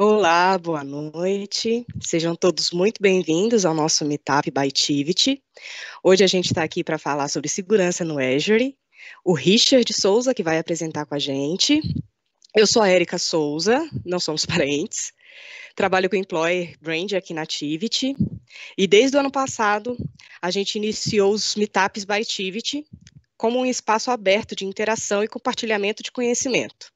Olá, boa noite. Sejam todos muito bem-vindos ao nosso Meetup by Tivity. Hoje a gente está aqui para falar sobre segurança no Azure. O Richard Souza, que vai apresentar com a gente. Eu sou a Erika Souza, não somos parentes. Trabalho com Employer Brand aqui na Tivity. E desde o ano passado, a gente iniciou os Meetups by Tivity como um espaço aberto de interação e compartilhamento de conhecimento.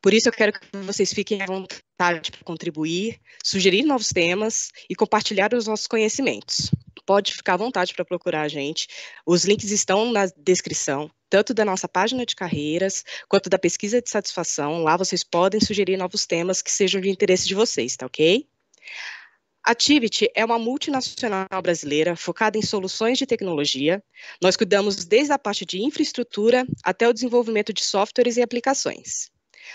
Por isso, eu quero que vocês fiquem à vontade para contribuir, sugerir novos temas e compartilhar os nossos conhecimentos. Pode ficar à vontade para procurar a gente. Os links estão na descrição, tanto da nossa página de carreiras, quanto da pesquisa de satisfação. Lá vocês podem sugerir novos temas que sejam de interesse de vocês, tá ok? A é uma multinacional brasileira focada em soluções de tecnologia. Nós cuidamos desde a parte de infraestrutura até o desenvolvimento de softwares e aplicações.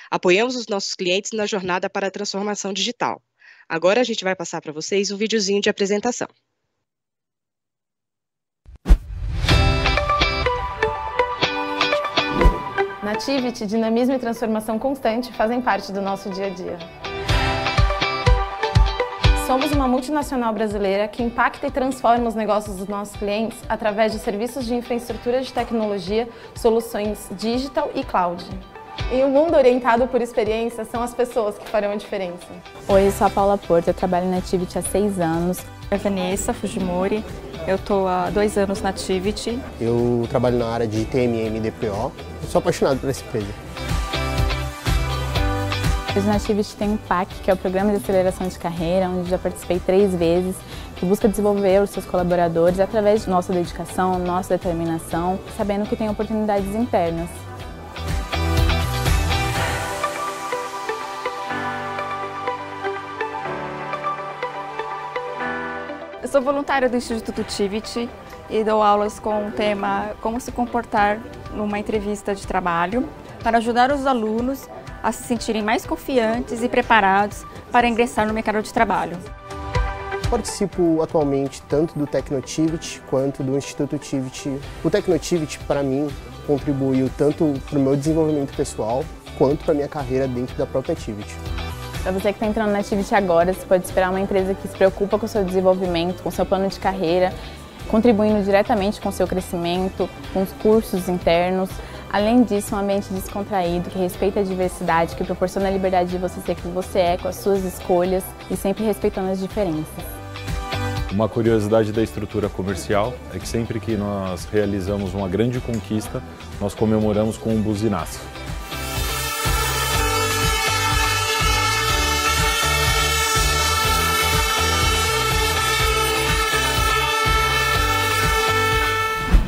Apoiamos os nossos clientes na jornada para a transformação digital. Agora a gente vai passar para vocês um videozinho de apresentação. Nativity, dinamismo e transformação constante fazem parte do nosso dia a dia. Somos uma multinacional brasileira que impacta e transforma os negócios dos nossos clientes através de serviços de infraestrutura de tecnologia, soluções digital e cloud. Em um mundo orientado por experiência, são as pessoas que farão a diferença. Oi, eu sou a Paula Porto, eu trabalho na Activity há seis anos. Eu a Vanessa Fujimori, eu estou há dois anos na Activity. Eu trabalho na área de TMM e DPO. Eu sou apaixonado por essa empresa. Hoje na Activity tem um PAC, que é o Programa de Aceleração de Carreira, onde já participei três vezes, que busca desenvolver os seus colaboradores através de nossa dedicação, nossa determinação, sabendo que tem oportunidades internas. Eu sou voluntária do Instituto Tiviti e dou aulas com o tema Como se comportar numa entrevista de trabalho para ajudar os alunos a se sentirem mais confiantes e preparados para ingressar no mercado de trabalho. Participo atualmente tanto do Tecnotivity quanto do Instituto Tiviti. O Tecnotivity, para mim, contribuiu tanto para o meu desenvolvimento pessoal quanto para a minha carreira dentro da própria Tiviti. Para você que está entrando na Activity agora, você pode esperar uma empresa que se preocupa com o seu desenvolvimento, com o seu plano de carreira, contribuindo diretamente com o seu crescimento, com os cursos internos. Além disso, um ambiente descontraído, que respeita a diversidade, que proporciona a liberdade de você ser quem você é, com as suas escolhas e sempre respeitando as diferenças. Uma curiosidade da estrutura comercial é que sempre que nós realizamos uma grande conquista, nós comemoramos com um buzinaço.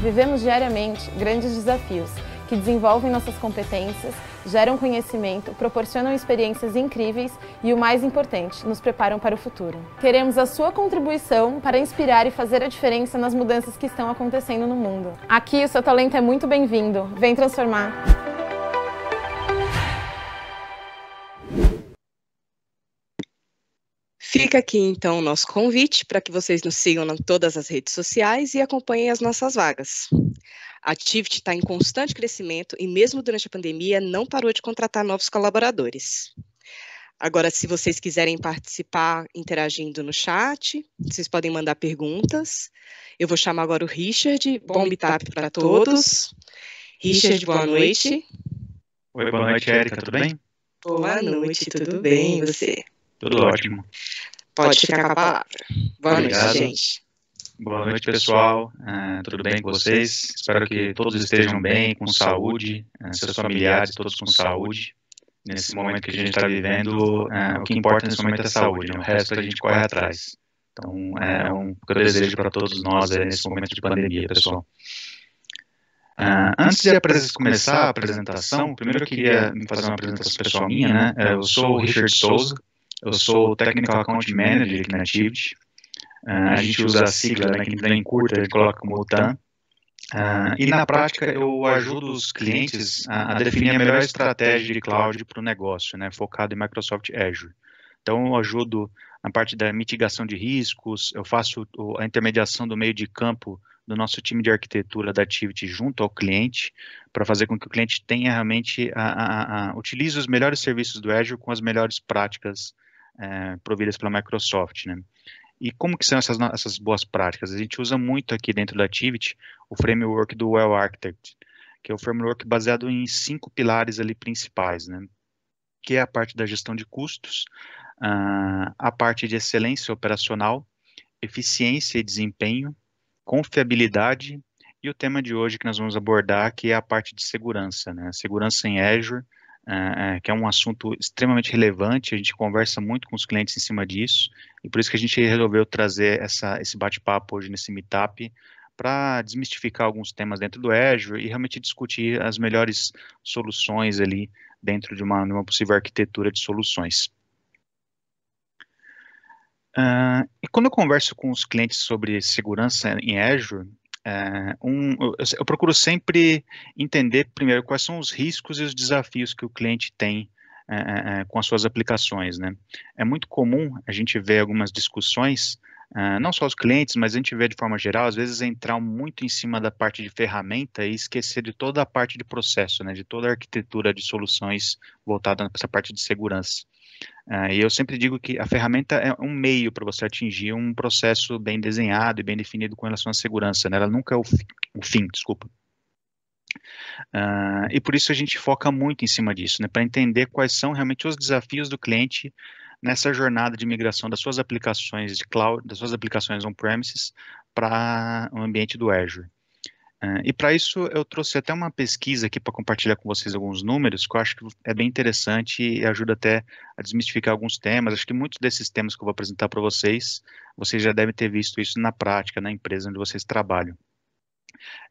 vivemos diariamente grandes desafios que desenvolvem nossas competências, geram conhecimento, proporcionam experiências incríveis e, o mais importante, nos preparam para o futuro. Queremos a sua contribuição para inspirar e fazer a diferença nas mudanças que estão acontecendo no mundo. Aqui, o seu talento é muito bem-vindo. Vem transformar! Fica aqui então o nosso convite para que vocês nos sigam em todas as redes sociais e acompanhem as nossas vagas. A Activity está em constante crescimento e, mesmo durante a pandemia, não parou de contratar novos colaboradores. Agora, se vocês quiserem participar interagindo no chat, vocês podem mandar perguntas. Eu vou chamar agora o Richard. Bom meetup para todos. Richard, boa noite. Oi, boa noite, Érica, tudo bem? Boa noite, tudo bem, você? Tudo ótimo. Pode ficar com a palavra. Boa Obrigado. noite, gente. Boa noite, pessoal. É, tudo bem com vocês? Espero que todos estejam bem, com saúde, é, seus familiares, todos com saúde. Nesse momento que a gente está vivendo, é, o que importa nesse momento é a saúde, né? o resto a gente corre atrás. Então, é um que eu desejo para todos nós é, nesse momento de pandemia, pessoal. antes de começar a apresentação, primeiro eu queria fazer uma apresentação pessoal minha, né? Eu sou o Richard Souza, eu sou o Technical Account Manager aqui na Activity. Uh, a gente usa a sigla, né, que em curta, a gente coloca como TAM. Uh, e na prática eu ajudo os clientes a, a definir a melhor estratégia de cloud para o negócio, né, focado em Microsoft Azure. Então eu ajudo na parte da mitigação de riscos, eu faço a intermediação do meio de campo do nosso time de arquitetura da Activity junto ao cliente, para fazer com que o cliente tenha realmente, a, a, a, utilize os melhores serviços do Azure com as melhores práticas é, providas pela Microsoft, né? E como que são essas, essas boas práticas? A gente usa muito aqui dentro da Activity o framework do Well Architect, que é o framework baseado em cinco pilares ali principais, né? Que é a parte da gestão de custos, uh, a parte de excelência operacional, eficiência e desempenho, confiabilidade e o tema de hoje que nós vamos abordar, que é a parte de segurança, né? Segurança em Azure é, é, que é um assunto extremamente relevante, a gente conversa muito com os clientes em cima disso, e por isso que a gente resolveu trazer essa, esse bate-papo hoje nesse meetup para desmistificar alguns temas dentro do Azure e realmente discutir as melhores soluções ali dentro de uma, uma possível arquitetura de soluções. Uh, e quando eu converso com os clientes sobre segurança em Azure, é, um, eu, eu, procuro sempre entender primeiro quais são os riscos e os desafios que o cliente tem é, é, é com as suas aplicações. Né? É muito comum a gente ver algumas discussões, é, não só os clientes, mas a gente vê de forma geral, às vezes entrar muito em cima da parte de ferramenta e esquecer de toda a parte de processo, né? de toda a arquitetura de soluções voltada para essa parte de segurança. Uh, e eu sempre digo que a ferramenta é um meio para você atingir um processo bem desenhado e bem definido com relação à segurança, né? ela nunca é o, fi o fim, desculpa. Uh, e por isso a gente foca muito em cima disso, né? para entender quais são realmente os desafios do cliente nessa jornada de migração das suas aplicações de cloud, das suas aplicações on-premises para o um ambiente do Azure. É, e para isso eu trouxe até uma pesquisa aqui para compartilhar com vocês alguns números que eu acho que é bem interessante e ajuda até a desmistificar alguns temas. Acho que muitos desses temas que eu vou apresentar para vocês, vocês já devem ter visto isso na prática, na empresa onde vocês trabalham.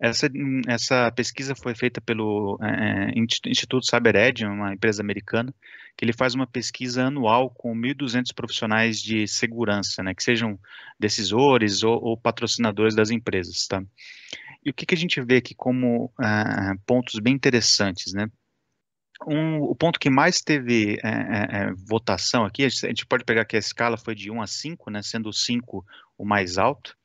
Essa, essa pesquisa foi feita pelo é, é Instituto CyberEd, uma empresa americana, que ele faz uma pesquisa anual com 1.200 profissionais de segurança, né, que sejam decisores ou, ou patrocinadores das empresas, tá? E o que, que a gente vê aqui como ah, pontos bem interessantes, né? Um, o ponto que mais teve é, é, é votação aqui, a gente, pode pegar que a escala foi de 1 a 5, né, sendo 5 o mais alto.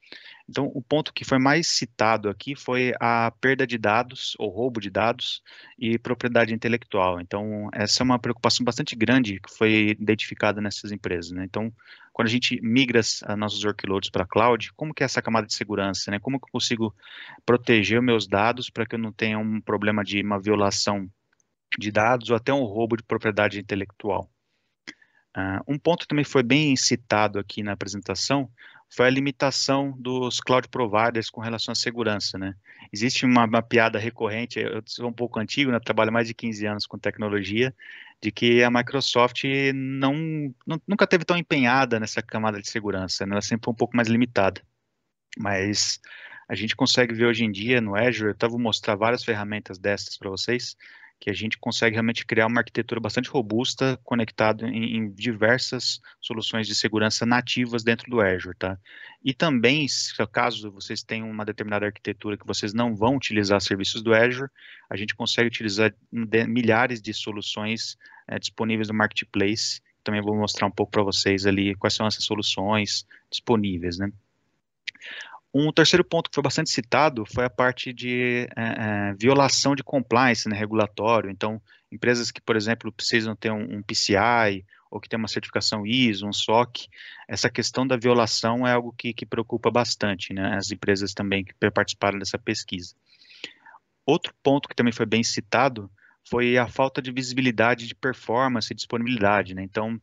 Então, o ponto que foi mais citado aqui foi a perda de dados, ou roubo de dados, e propriedade intelectual. Então, essa é uma preocupação bastante grande que foi identificada nessas empresas. Né? Então, quando a gente migra ah, nossos workloads para cloud, como que é essa camada de segurança, né? Como que eu consigo proteger meus dados para que eu não tenha um problema de uma violação de dados ou até um roubo de propriedade intelectual? Uh, um ponto que também foi bem citado aqui na apresentação foi a limitação dos cloud providers com relação à segurança, né? Existe uma, uma piada recorrente, eu sou um pouco antigo, né? trabalho mais de 15 anos com tecnologia, de que a Microsoft não, não, nunca teve tão empenhada nessa camada de segurança, né? ela é sempre foi um pouco mais limitada. Mas a gente consegue ver hoje em dia no Azure, eu vou mostrar várias ferramentas dessas para vocês, que a gente consegue realmente criar uma arquitetura bastante robusta, conectado em, em, diversas soluções de segurança nativas dentro do Azure, tá? E também, se caso vocês tenham uma determinada arquitetura que vocês não vão utilizar serviços do Azure, a gente consegue utilizar milhares de soluções é, disponíveis no marketplace. Também vou mostrar um pouco para vocês ali quais são essas soluções disponíveis, né? Um terceiro ponto que foi bastante citado foi a parte de é, violação de compliance né, regulatório. Então, empresas que, por exemplo, precisam ter um, um PCI ou que tem uma certificação ISO, um SOC, essa questão da violação é algo que, que preocupa bastante, né, as empresas também que participaram dessa pesquisa. Outro ponto que também foi bem citado foi a falta de visibilidade de performance e disponibilidade, né? Então,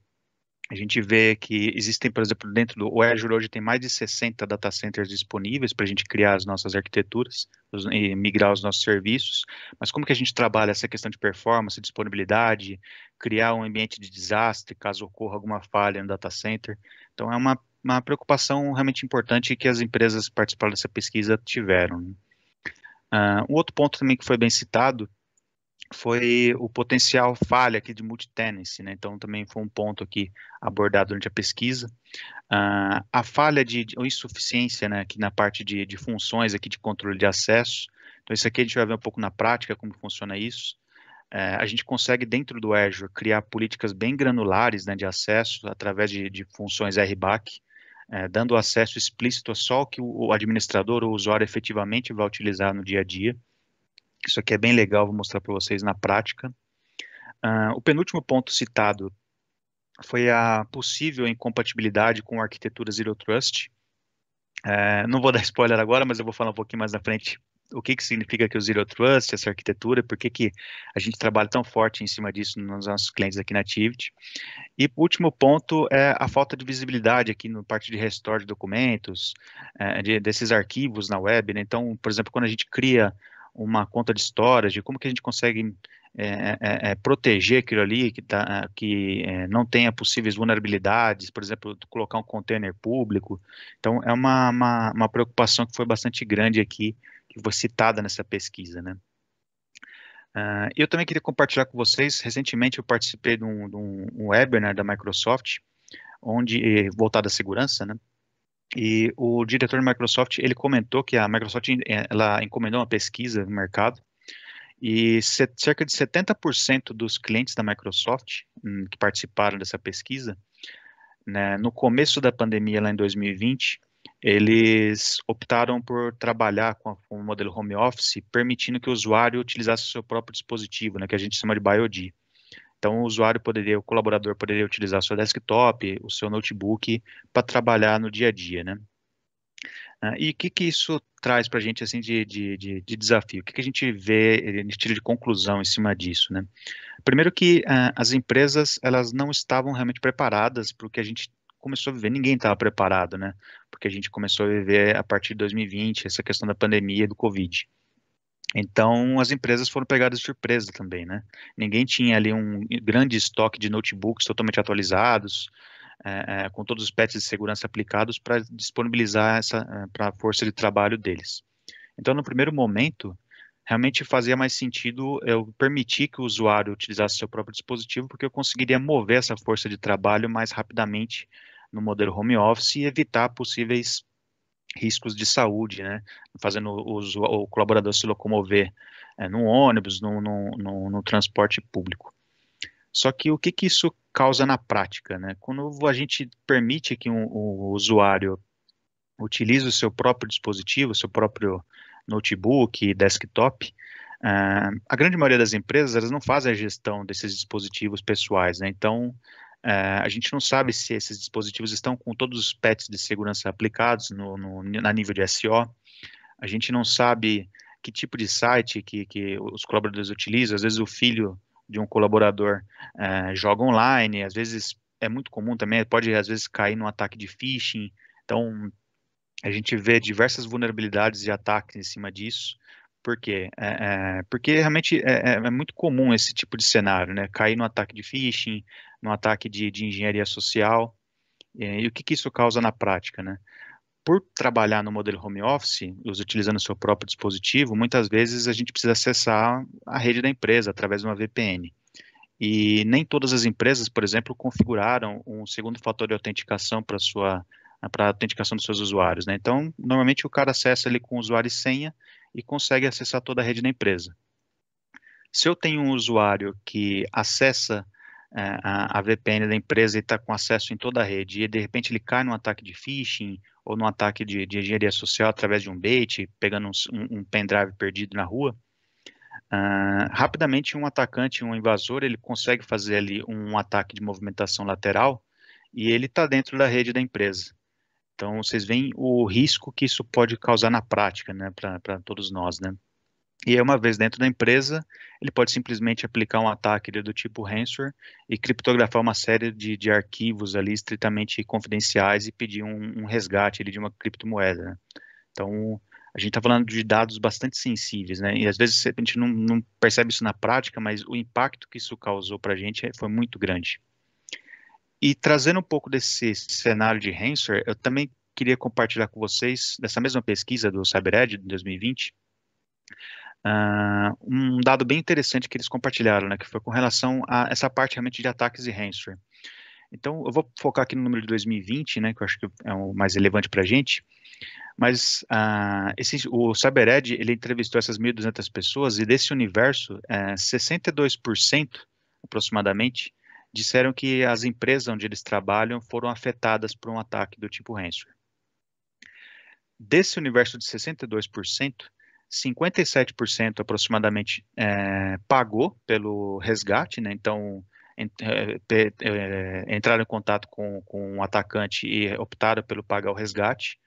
a gente vê que existem, por exemplo, dentro do Azure hoje tem mais de 60 data centers disponíveis para a gente criar as nossas arquiteturas e migrar os nossos serviços. Mas como que a gente trabalha essa questão de performance, disponibilidade, criar um ambiente de desastre caso ocorra alguma falha no data center? Então é uma, uma preocupação realmente importante que as empresas que participaram dessa pesquisa tiveram. Né? Uh, um outro ponto também que foi bem citado foi o potencial falha aqui de multitenancy, né? Então também foi um ponto aqui abordado durante a pesquisa. Uh, a falha de, de ou insuficiência, né, aqui na parte de, de, funções aqui de controle de acesso. Então isso aqui a gente vai ver um pouco na prática como funciona isso. Uh, a gente consegue dentro do Azure criar políticas bem granulares né, de acesso através de, de funções RBAC, uh, é, dando acesso explícito a só o que o administrador ou o usuário efetivamente vai utilizar no dia a dia. Isso aqui é bem legal, vou mostrar para vocês na prática. Uh, o penúltimo ponto citado foi a possível incompatibilidade com a arquitetura Zero Trust. Uh, não vou dar spoiler agora, mas eu vou falar um pouquinho mais na frente o que, que significa que o Zero Trust, essa arquitetura, por que, que a gente trabalha tão forte em cima disso nos nossos clientes aqui na Activity. E o último ponto é a falta de visibilidade aqui na parte de restore de documentos, uh, de, desses arquivos na web. Né? Então, por exemplo, quando a gente cria uma conta de storage, de como que a gente consegue é, é, é, é proteger aquilo ali que, tá, é, que é, não tenha possíveis vulnerabilidades, por exemplo, colocar um container público. Então, é uma, uma, uma preocupação que foi bastante grande aqui, que foi citada nessa pesquisa, né? Uh, eu também queria compartilhar com vocês, recentemente eu participei de um, de um webinar da Microsoft, onde, eh, voltado à segurança, né, e o diretor da Microsoft, ele comentou que a Microsoft, é, ela encomendou uma pesquisa no mercado e cerca de 70% dos clientes da Microsoft hum, que participaram dessa pesquisa, né, no começo da pandemia, lá em 2020, eles optaram por trabalhar com, o um modelo home office, permitindo que o usuário utilizasse o seu próprio dispositivo, né, que a gente chama de BioD. Então, o usuário poderia, o colaborador poderia utilizar seu desktop, o seu notebook para trabalhar no dia a dia, né? Ah, e o que, que isso traz para a gente assim, de, de, de, de desafio? O que, que, a gente vê, a eh, gente tira de conclusão em cima disso? Né? Primeiro que ah, as empresas elas não estavam realmente preparadas para o que a gente começou a viver, ninguém estava preparado, né? Porque a gente começou a viver a partir de 2020, essa questão da pandemia e do Covid. Então, as empresas foram pegadas de surpresa também, né? Ninguém tinha ali um grande estoque de notebooks totalmente atualizados, é, é, com todos os patches de segurança aplicados para disponibilizar essa eh, para a força de trabalho deles. Então, no primeiro momento, realmente fazia mais sentido eu permitir que o usuário utilizasse seu próprio dispositivo, porque eu conseguiria mover essa força de trabalho mais rapidamente no modelo home office e evitar possíveis riscos de saúde, né? Fazendo o colaborador se locomover é, eh, no ônibus, no, no, no, no, transporte público. Só que o que, que isso causa na prática, né? Quando a gente permite que um, o usuário utilize o seu próprio dispositivo, seu próprio notebook, desktop, uh, a grande maioria das empresas elas não fazem a gestão desses dispositivos pessoais, né? Então eh, a gente não sabe se esses dispositivos estão com todos os patches de segurança aplicados no, no, na nível de SO. A gente não sabe que tipo de site que, que os colaboradores utilizam. Às vezes o filho de um colaborador eh, joga online, às vezes é muito comum também, pode às vezes cair num ataque de phishing. Então, a gente vê diversas vulnerabilidades e ataques em cima disso. Por quê? É, é, porque realmente é, é, é, muito comum esse tipo de cenário, né? Cair no ataque de phishing, no ataque de, de engenharia social. É, e o que, que isso causa na prática, né? Por trabalhar no modelo home office, utilizando o seu próprio dispositivo, muitas vezes a gente precisa acessar a rede da empresa através de uma VPN. E nem todas as empresas, por exemplo, configuraram um segundo fator de autenticação para sua para a autenticação dos seus usuários, né? Então, normalmente o cara acessa ali com usuário e senha e consegue acessar toda a rede da empresa. Se eu tenho um usuário que acessa é, a, a VPN da empresa e está com acesso em toda a rede, e de repente ele cai num ataque de phishing ou num ataque de, de engenharia social através de um bait, pegando um, um pendrive perdido na rua, Uh, rapidamente um atacante, um invasor, ele consegue fazer ali um ataque de movimentação lateral e ele está dentro da rede da empresa. Então, vocês veem o risco que isso pode causar na prática, né, para todos nós, né? E aí, uma vez dentro da empresa, ele pode simplesmente aplicar um ataque do tipo ransomware e criptografar uma série de, de arquivos ali estritamente confidenciais e pedir um, um resgate ali de uma criptomoeda. Né? Então, a gente está falando de dados bastante sensíveis, né? E às vezes a gente não, não percebe isso na prática, mas o impacto que isso causou para a gente eh, foi muito grande. E trazendo um pouco desse cenário de ransomware, eu também queria compartilhar com vocês, dessa mesma pesquisa do CyberEd de 2020, uh, ah, um dado bem interessante que eles compartilharam, né, que foi com relação a essa parte realmente de ataques e ransomware. Então, eu vou focar aqui no número de 2020, né, que eu acho que é o mais relevante para a gente, mas uh, esse, o CyberEd, ele entrevistou essas 1.200 pessoas e desse universo, uh, eh, 62% aproximadamente, disseram que as empresas onde eles trabalham foram afetadas por um ataque do tipo ransomware. Desse universo de 62%, 57% aproximadamente é, pagou pelo resgate, né? então ent, é, é, entraram em contato com, com um atacante e optaram pelo pagar o resgate.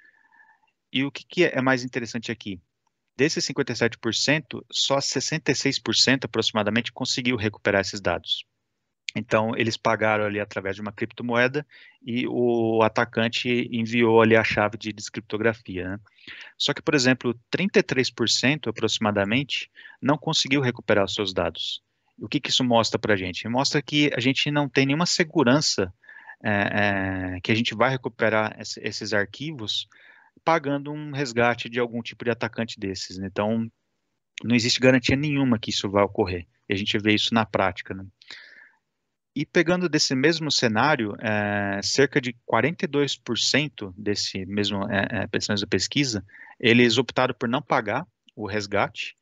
E o que, que é mais interessante aqui? Desses 57%, só 66% aproximadamente conseguiu recuperar esses dados. Então, eles pagaram ali através de uma criptomoeda e o atacante enviou ali a chave de descriptografia. Né? Só que, por exemplo, 33% aproximadamente não conseguiu recuperar os seus dados. O que, que isso mostra para a gente? Mostra que a gente não tem nenhuma segurança é, é, que a gente vai recuperar esses arquivos pagando um resgate de algum tipo de atacante desses. Né? Então, não existe garantia nenhuma que isso vai ocorrer. E a gente vê isso na prática. Né? E pegando desse mesmo cenário, é, cerca de 42% desse mesmo é, é, da pesquisa, eles optaram por não pagar o resgate.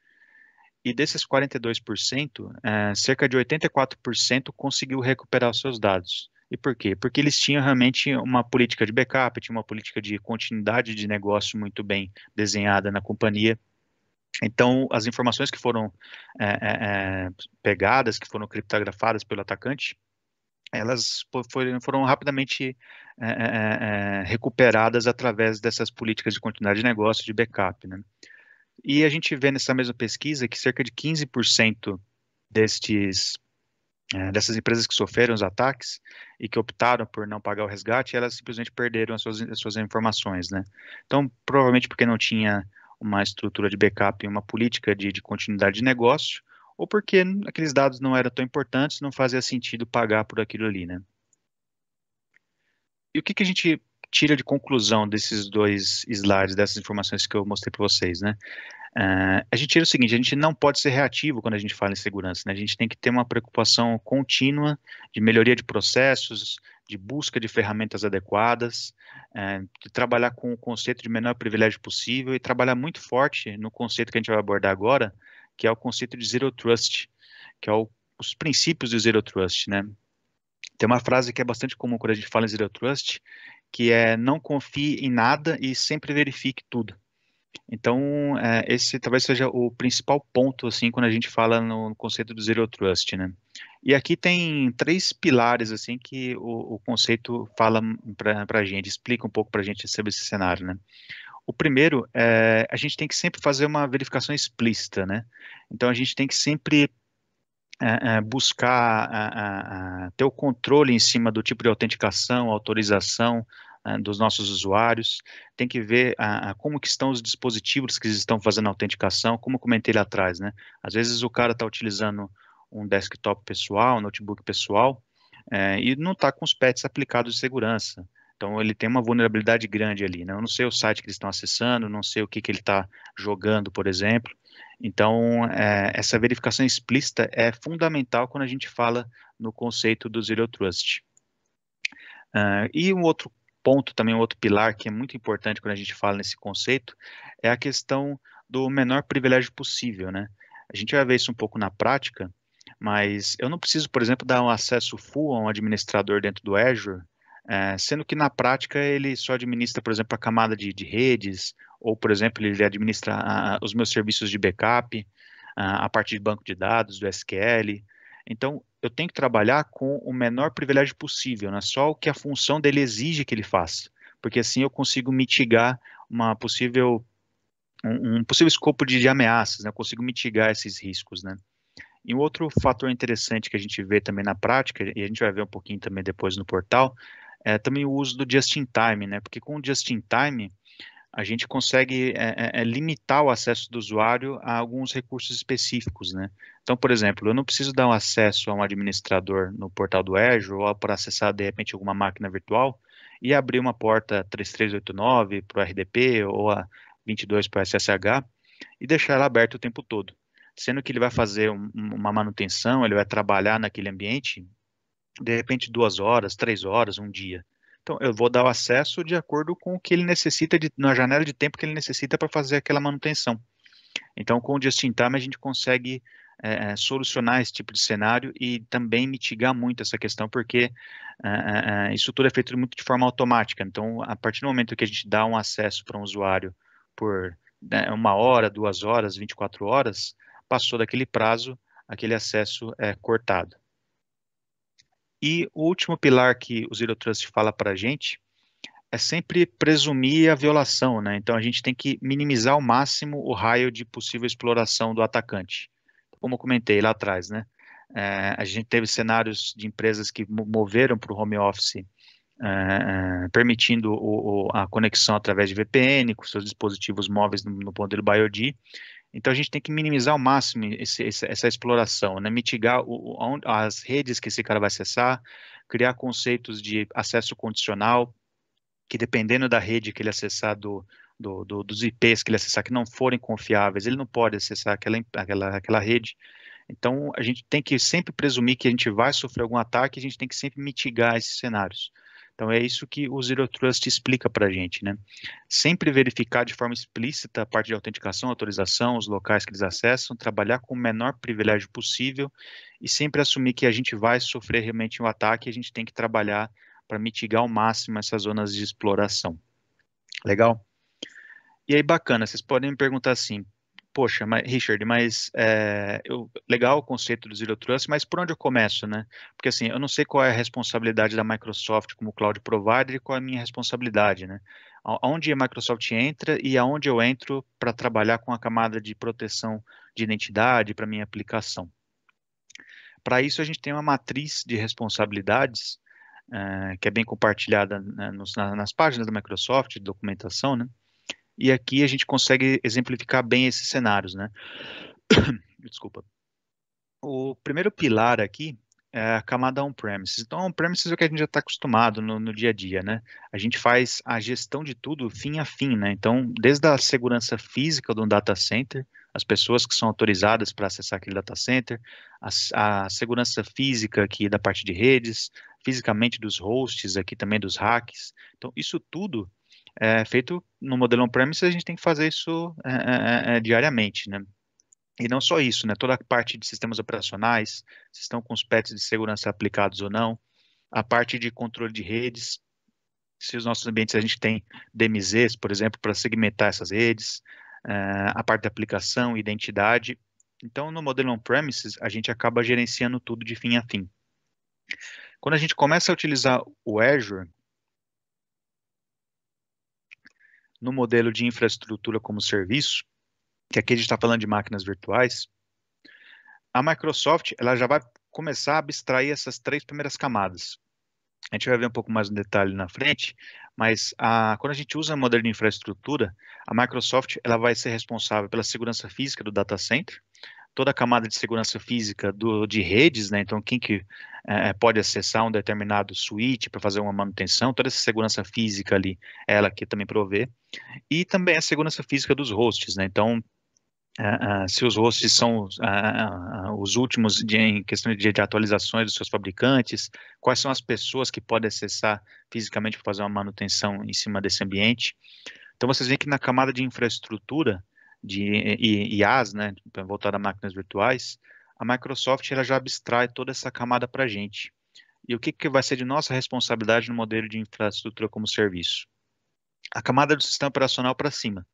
E desses 42%, é, cerca de 84% conseguiu recuperar seus dados. E por quê? Porque eles tinham realmente uma política de backup, tinha uma política de continuidade de negócio muito bem desenhada na companhia então, as informações que foram é, é, é, pegadas, que foram criptografadas pelo atacante, elas foram, foram rapidamente é, é, é, recuperadas através dessas políticas de continuidade de negócio, de backup. Né? E a gente vê nessa mesma pesquisa que cerca de 15% destes dessas empresas que sofreram os ataques e que optaram por não pagar o resgate, elas simplesmente perderam as suas, as suas informações, né? Então, provavelmente porque não tinha uma estrutura de backup, uma política de, de continuidade de negócio, ou porque aqueles dados não eram tão importantes, não fazia sentido pagar por aquilo ali, né? E o que, que a gente tira de conclusão desses dois slides, dessas informações que eu mostrei para vocês, né? Uh, a gente tira o seguinte, a gente não pode ser reativo quando a gente fala em segurança, né? A gente tem que ter uma preocupação contínua de melhoria de processos, de busca de ferramentas adequadas, é, de trabalhar com o conceito de menor privilégio possível e trabalhar muito forte no conceito que a gente vai abordar agora, que é o conceito de Zero Trust, que é o, os princípios do Zero Trust, né? Tem uma frase que é bastante comum quando a gente fala em Zero Trust, que é não confie em nada e sempre verifique tudo. Então, é, esse talvez seja o principal ponto, assim, quando a gente fala no conceito do Zero Trust, né? E aqui tem três pilares, assim, que o, o conceito fala para a gente, explica um pouco para a gente sobre esse cenário, né? O primeiro, é, a gente tem que sempre fazer uma verificação explícita, né? Então, a gente tem que sempre é, é, buscar é, é, é, ter o controle em cima do tipo de autenticação, autorização, ah, dos nossos usuários, tem que ver ah, ah como que estão os dispositivos que estão fazendo a autenticação, como eu comentei lá atrás, né? Às vezes o cara está utilizando um desktop pessoal, um notebook pessoal, eh, e não está com os pets aplicados de segurança. Então ele tem uma vulnerabilidade grande ali, né? Eu não sei o site que eles estão acessando, não sei o que, que ele está jogando, por exemplo. Então, eh, essa verificação explícita é fundamental quando a gente fala no conceito do Zero Trust. Uh, e um outro ponto também, um outro pilar que é muito importante quando a gente fala nesse conceito, é a questão do menor privilégio possível, né? A gente vai ver isso um pouco na prática, mas eu não preciso, por exemplo, dar um acesso full a um administrador dentro do Azure, é, sendo que na prática ele só administra, por exemplo, a camada de, de redes, ou, por exemplo, ele administra a, os meus serviços de backup, a, a parte de banco de dados, do SQL. Então, eu tenho que trabalhar com o menor privilégio possível, é só o que a função dele exige que ele faça, porque assim eu consigo mitigar uma possível um, um possível escopo de, de ameaças, né? eu consigo mitigar esses riscos. Né? E um outro fator interessante que a gente vê também na prática, e a gente vai ver um pouquinho também depois no portal, é também o uso do just-in-time, né? porque com o just-in-time, a gente consegue é, é, é, limitar o acesso do usuário a alguns recursos específicos, né? Então, por exemplo, eu não preciso dar um acesso a um administrador no portal do Azure ou para acessar, de repente, alguma máquina virtual e abrir uma porta 3389 para o RDP ou a 22 para o SSH e deixar ela aberta o tempo todo. Sendo que ele vai fazer um, uma manutenção, ele vai trabalhar naquele ambiente, de repente, duas horas, três horas, um dia. Então, eu vou dar o acesso de acordo com o que ele necessita, de, na janela de tempo que ele necessita para fazer aquela manutenção. Então, com o Just-in-Time, a gente consegue é, é, solucionar esse tipo de cenário e também mitigar muito essa questão, porque é, é, é, isso tudo é feito muito de forma automática. Então, a partir do momento que a gente dá um acesso para um usuário por né, uma hora, duas horas, 24 horas, passou daquele prazo, aquele acesso é cortado. E o último pilar que o Zero Trust fala para a gente é sempre presumir a violação, né? Então a gente tem que minimizar ao máximo o raio de possível exploração do atacante como eu comentei lá atrás, né? É, a gente teve cenários de empresas que moveram para o home office, é, é, permitindo o, o, a conexão através de VPN com seus dispositivos móveis no, no modelo BioD. Então a gente tem que minimizar ao máximo esse, essa exploração, né? mitigar o, as redes que esse cara vai acessar, criar conceitos de acesso condicional, que dependendo da rede que ele acessar do, do, do, dos IPs que ele acessar que não forem confiáveis, ele não pode acessar aquela, aquela, aquela rede. Então, a gente tem que sempre presumir que a gente vai sofrer algum ataque, a gente tem que sempre mitigar esses cenários. Então, é isso que o Zero Trust explica para a gente, né? Sempre verificar de forma explícita a parte de autenticação, autorização, os locais que eles acessam, trabalhar com o menor privilégio possível e sempre assumir que a gente vai sofrer realmente um ataque e a gente tem que trabalhar para mitigar ao máximo essas zonas de exploração. Legal? E aí, bacana, vocês podem me perguntar assim, poxa, mas, Richard, mas é, eu, legal o conceito do Zero Trust, mas por onde eu começo, né? Porque assim, eu não sei qual é a responsabilidade da Microsoft como cloud provider e qual é a minha responsabilidade, né? Aonde a Microsoft entra e aonde eu entro para trabalhar com a camada de proteção de identidade para minha aplicação. Para isso, a gente tem uma matriz de responsabilidades, é, que é bem compartilhada né, nos, nas páginas da Microsoft, de documentação, né? e aqui a gente consegue exemplificar bem esses cenários, né? Desculpa. O primeiro pilar aqui é a camada on-premises. Então, on-premises é o que a gente já está acostumado no, no, dia a dia, né? A gente faz a gestão de tudo fim a fim, né? Então, desde a segurança física de um data center, as pessoas que são autorizadas para acessar aquele data center, a, a, segurança física aqui da parte de redes, fisicamente dos hosts aqui também, dos hacks. Então, isso tudo é, feito no modelo on-premise, a gente tem que fazer isso é é, é, é, diariamente, né? E não só isso, né? Toda a parte de sistemas operacionais, se estão com os pets de segurança aplicados ou não, a parte de controle de redes, se os nossos ambientes a gente tem DMZs, por exemplo, para segmentar essas redes, é, a parte da aplicação, identidade. Então, no modelo on-premises, a gente acaba gerenciando tudo de fim a fim. Quando a gente começa a utilizar o Azure, no modelo de infraestrutura como serviço, que aqui a gente está falando de máquinas virtuais, a Microsoft ela já vai começar a abstrair essas três primeiras camadas. A gente vai ver um pouco mais no detalhe na frente, mas a, quando a gente usa o modelo de infraestrutura, a Microsoft ela vai ser responsável pela segurança física do data center, toda a camada de segurança física do, de redes, né? Então, quem que é, é pode acessar um determinado switch para fazer uma manutenção, toda essa segurança física ali, ela que também provê, e também a segurança física dos hosts, né? Então, Uh, uh, se os hosts são uh, os últimos de, em questão de, de, atualizações dos seus fabricantes, quais são as pessoas que podem acessar fisicamente para fazer uma manutenção em cima desse ambiente. Então, vocês veem que na camada de infraestrutura, de IAs, né, voltada a máquinas virtuais, a Microsoft ela já abstrai toda essa camada para a gente. E o que, que vai ser de nossa responsabilidade no modelo de infraestrutura como serviço? A camada do sistema operacional para cima.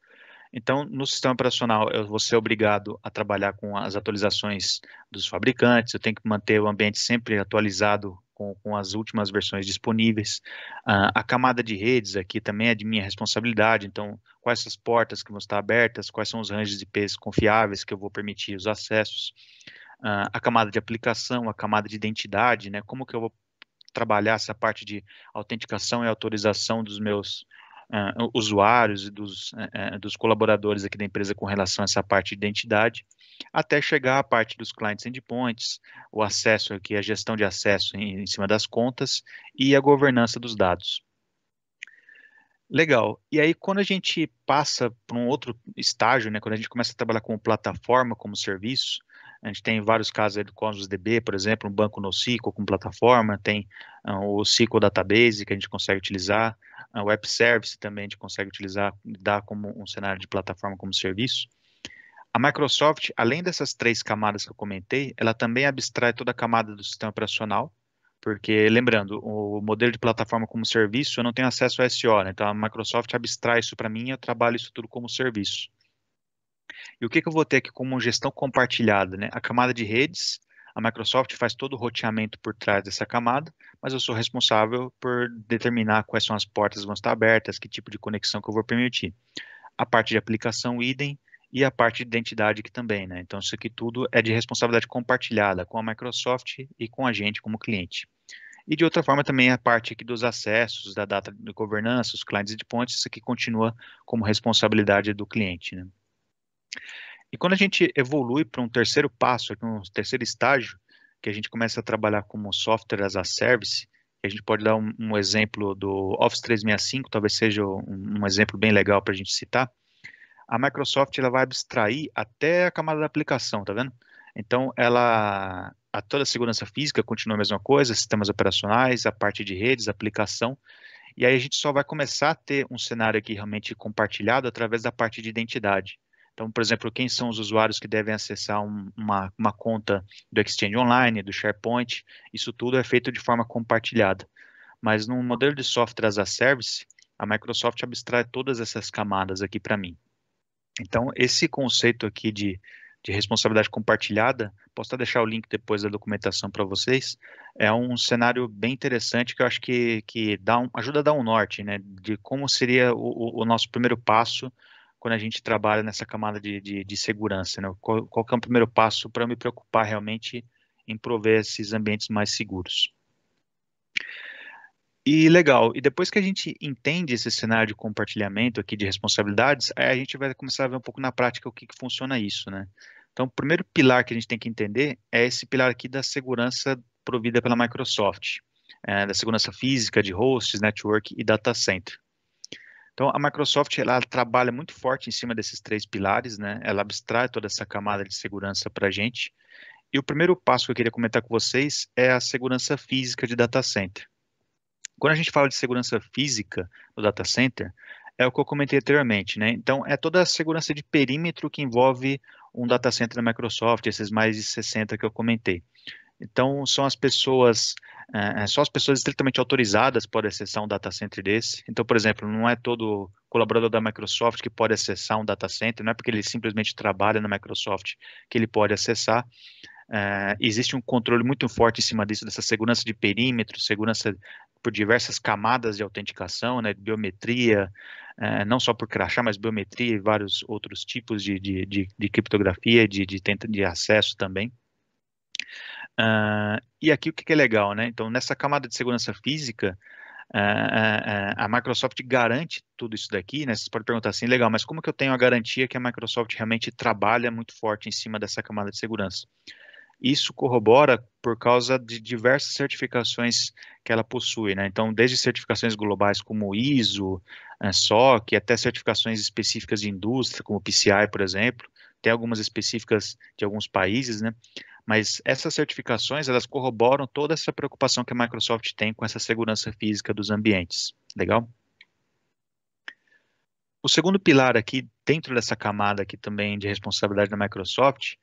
Então, no sistema operacional, eu vou ser obrigado a trabalhar com as atualizações dos fabricantes, eu tenho que manter o ambiente sempre atualizado com, com as últimas versões disponíveis. Uh, a camada de redes aqui também é de minha responsabilidade, então quais as portas que vão estar abertas, quais são os ranges de IPs confiáveis que eu vou permitir os acessos, uh, a camada de aplicação, a camada de identidade, né, como que eu vou trabalhar essa parte de autenticação e autorização dos meus uh, usuários e dos, uh, dos colaboradores aqui da empresa com relação a essa parte de identidade, até chegar à parte dos clientes endpoints, o acesso aqui, a gestão de acesso em, em cima das contas e a governança dos dados. Legal. E aí, quando a gente passa para um outro estágio, né, quando a gente começa a trabalhar com plataforma como serviço, a gente tem vários casos aí do Cosmos DB, por exemplo, um banco NoSQL com plataforma, tem uh, o SQL Database que a gente consegue utilizar, ah, o Web Service também a gente consegue utilizar, dar como um cenário de plataforma como serviço. A Microsoft, além dessas três camadas que eu comentei, ela também abstrai toda a camada do sistema operacional, porque, lembrando, o modelo de plataforma como serviço, eu não tenho acesso ao SO, né? então a Microsoft abstrai isso para mim e eu trabalho isso tudo como serviço. E o que, que eu vou ter aqui como gestão compartilhada? Né? A camada de redes, a Microsoft faz todo o roteamento por trás dessa camada, mas eu sou responsável por determinar quais são as portas que vão estar abertas, que tipo de conexão que eu vou permitir. A parte de aplicação, idem, e a parte de identidade que também, né? Então, isso aqui tudo é de responsabilidade compartilhada com a Microsoft e com a gente como cliente. E de outra forma também a parte aqui dos acessos, da data de governança, os clientes de pontes, isso aqui continua como responsabilidade do cliente, né? E quando a gente evolui para um terceiro passo, um terceiro estágio, que a gente começa a trabalhar como software as a service, a gente pode dar um, um exemplo do Office 365, talvez seja um, um exemplo bem legal para a gente citar. A Microsoft ela vai abstrair até a camada da aplicação, tá vendo? Então, ela, a toda a segurança física continua a mesma coisa, sistemas operacionais, a parte de redes, aplicação, e aí a gente só vai começar a ter um cenário aqui realmente compartilhado através da parte de identidade. Então, por exemplo, quem são os usuários que devem acessar um, uma, uma conta do Exchange Online, do SharePoint, isso tudo é feito de forma compartilhada. Mas num modelo de software as a service, a Microsoft abstrai todas essas camadas aqui para mim. Então, esse conceito aqui de, de responsabilidade compartilhada, posso até deixar o link depois da documentação para vocês, é um cenário bem interessante que eu acho que, que dá um, ajuda a dar um norte, né, de como seria o, o nosso primeiro passo quando a gente trabalha nessa camada de, de, de segurança, né? Qual, qual é o primeiro passo para me preocupar realmente em prover esses ambientes mais seguros? E legal, e depois que a gente entende esse cenário de compartilhamento aqui de responsabilidades, aí a gente vai começar a ver um pouco na prática o que, que funciona isso, né? Então, o primeiro pilar que a gente tem que entender é esse pilar aqui da segurança provida pela Microsoft, é, da segurança física de hosts, network e data center. Então, a Microsoft ela trabalha muito forte em cima desses três pilares, né? Ela abstrai toda essa camada de segurança para a gente. E o primeiro passo que eu queria comentar com vocês é a segurança física de data center. Quando a gente fala de segurança física do data center, é o que eu comentei anteriormente, né? Então, é toda a segurança de perímetro que envolve um data center da Microsoft, esses mais de 60 que eu comentei. Então, são as pessoas, é, só as pessoas estritamente autorizadas podem acessar um data center desse. Então, por exemplo, não é todo colaborador da Microsoft que pode acessar um data center, não é porque ele simplesmente trabalha na Microsoft que ele pode acessar. É, existe um controle muito forte em cima disso, dessa segurança de perímetro, segurança por diversas camadas de autenticação, né, biometria, é, não só por crachá, mas biometria e vários outros tipos de, de, de, de criptografia, de, de, de acesso também. Uh, e aqui o que, é legal, né? Então, nessa camada de segurança física, uh, uh, a Microsoft garante tudo isso daqui, né? Você pode perguntar assim, legal, mas como que eu tenho a garantia que a Microsoft realmente trabalha muito forte em cima dessa camada de segurança? Isso corrobora por causa de diversas certificações que ela possui, né? Então, desde certificações globais como ISO, SOC, eh, até certificações específicas de indústria, como PCI, por exemplo, tem algumas específicas de alguns países, né? Mas essas certificações, elas corroboram toda essa preocupação que a Microsoft tem com essa segurança física dos ambientes. Legal? O segundo pilar aqui, dentro dessa camada aqui também de responsabilidade da Microsoft,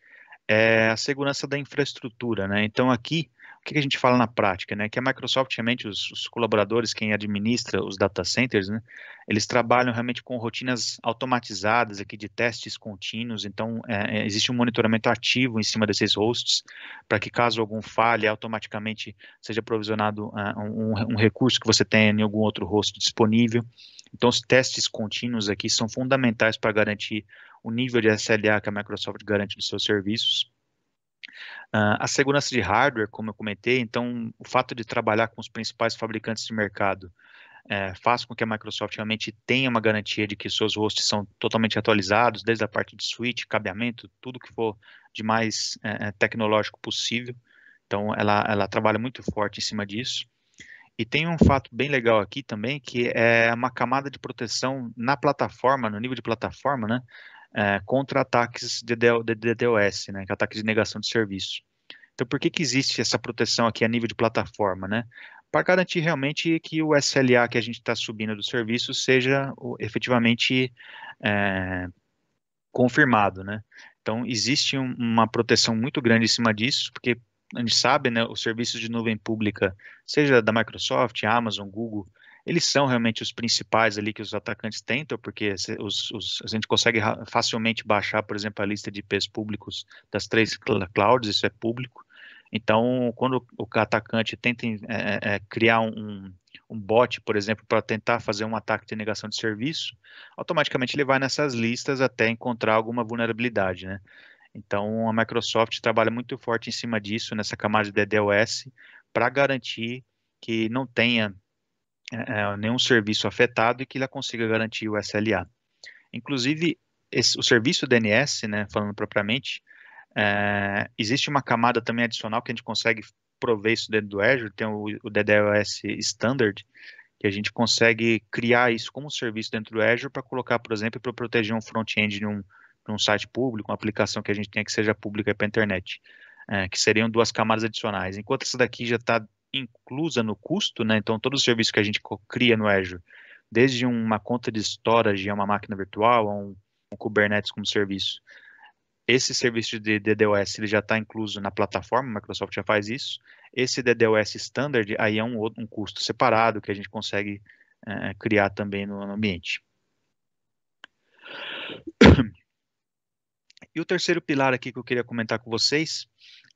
é a segurança da infraestrutura, né? Então aqui que a gente fala na prática, né? Que a Microsoft realmente os, os colaboradores, quem administra os data centers, né? Eles trabalham realmente com rotinas automatizadas aqui de testes contínuos. Então é, é existe um monitoramento ativo em cima desses hosts para que caso algum falhe, automaticamente seja provisionado uh, um, um recurso que você tenha em algum outro host disponível. Então os testes contínuos aqui são fundamentais para garantir o nível de SLA que a Microsoft garante nos seus serviços. Uh, a segurança de hardware, como eu comentei, então o fato de trabalhar com os principais fabricantes de mercado é, faz com que a Microsoft realmente tenha uma garantia de que seus hosts são totalmente atualizados, desde a parte de switch, cabeamento, tudo que for de mais é, tecnológico possível. Então, ela, ela trabalha muito forte em cima disso. E tem um fato bem legal aqui também, que é uma camada de proteção na plataforma, no nível de plataforma, né? é, contra ataques de DDoS, né, é ataques de negação de serviço. Então, por que, que existe essa proteção aqui a nível de plataforma, né? Para garantir realmente que o SLA que a gente está subindo do serviço seja efetivamente é, confirmado, né? Então, existe um, uma proteção muito grande em cima disso, porque a gente sabe, né, os serviços de nuvem pública, seja da Microsoft, Amazon, Google, eles são realmente os principais ali que os atacantes tentam, porque os, os, a gente consegue facilmente baixar, por exemplo, a lista de IPs públicos das três clouds, isso é público. Então, quando o atacante tenta é, é, é criar um, um bot, por exemplo, para tentar fazer um ataque de negação de serviço, automaticamente ele vai nessas listas até encontrar alguma vulnerabilidade, né? Então, a Microsoft trabalha muito forte em cima disso, nessa camada de DDoS, para garantir que não tenha é, é, nenhum serviço afetado e que ele consiga garantir o SLA. Inclusive, esse, o serviço DNS, né, falando propriamente, é, existe uma camada também adicional que a gente consegue prover isso dentro do Azure, tem o, o DDoS Standard, que a gente consegue criar isso como serviço dentro do Azure para colocar, por exemplo, para proteger um front-end de um, site público, uma aplicação que a gente tenha que seja pública para a internet, é, que seriam duas camadas adicionais. Enquanto essa daqui já está inclusa no custo, né? Então, todo o serviço que a gente cria no Azure, desde uma conta de storage a uma máquina virtual, a um, um Kubernetes como serviço, esse serviço de DDoS ele já está incluso na plataforma, a Microsoft já faz isso. Esse DDoS standard aí é um, um custo separado que a gente consegue é, criar também no, no ambiente. E o terceiro pilar aqui que eu queria comentar com vocês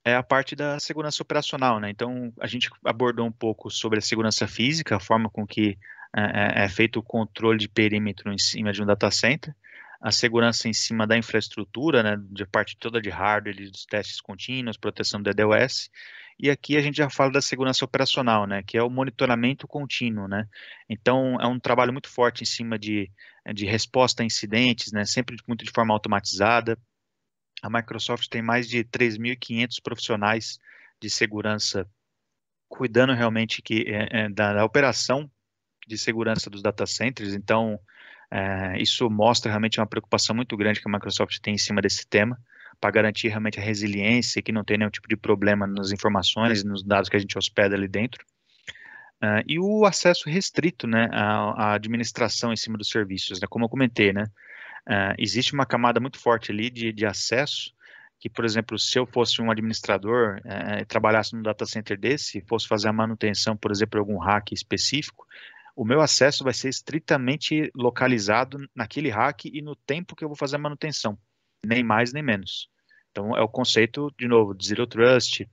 é a parte da segurança operacional, né? Então, a gente abordou um pouco sobre a segurança física, a forma com que é, é, é feito o controle de perímetro em cima de um data center, a segurança em cima da infraestrutura, né, de parte toda de hardware, dos testes contínuos, proteção do DDoS, e aqui a gente já fala da segurança operacional, né, que é o monitoramento contínuo, né, então é um trabalho muito forte em cima de, de resposta a incidentes, né, sempre muito de forma automatizada, a Microsoft tem mais de 3.500 profissionais de segurança cuidando realmente que, é, é, da, da, operação de segurança dos data centers. Então, é, isso mostra realmente uma preocupação muito grande que a Microsoft tem em cima desse tema, para garantir realmente a resiliência e que não tem nenhum tipo de problema nas informações, nos dados que a gente hospeda ali dentro. É, e o acesso restrito né, à, à administração em cima dos serviços, né, como eu comentei, né, Uh, existe uma camada muito forte ali de, de acesso que, por exemplo, se eu fosse um administrador eh, e trabalhasse num data center desse, fosse fazer a manutenção, por exemplo, de algum hack específico, o meu acesso vai ser estritamente localizado naquele hack e no tempo que eu vou fazer a manutenção, nem mais nem menos. Então, é o conceito, de novo, de Zero Trust,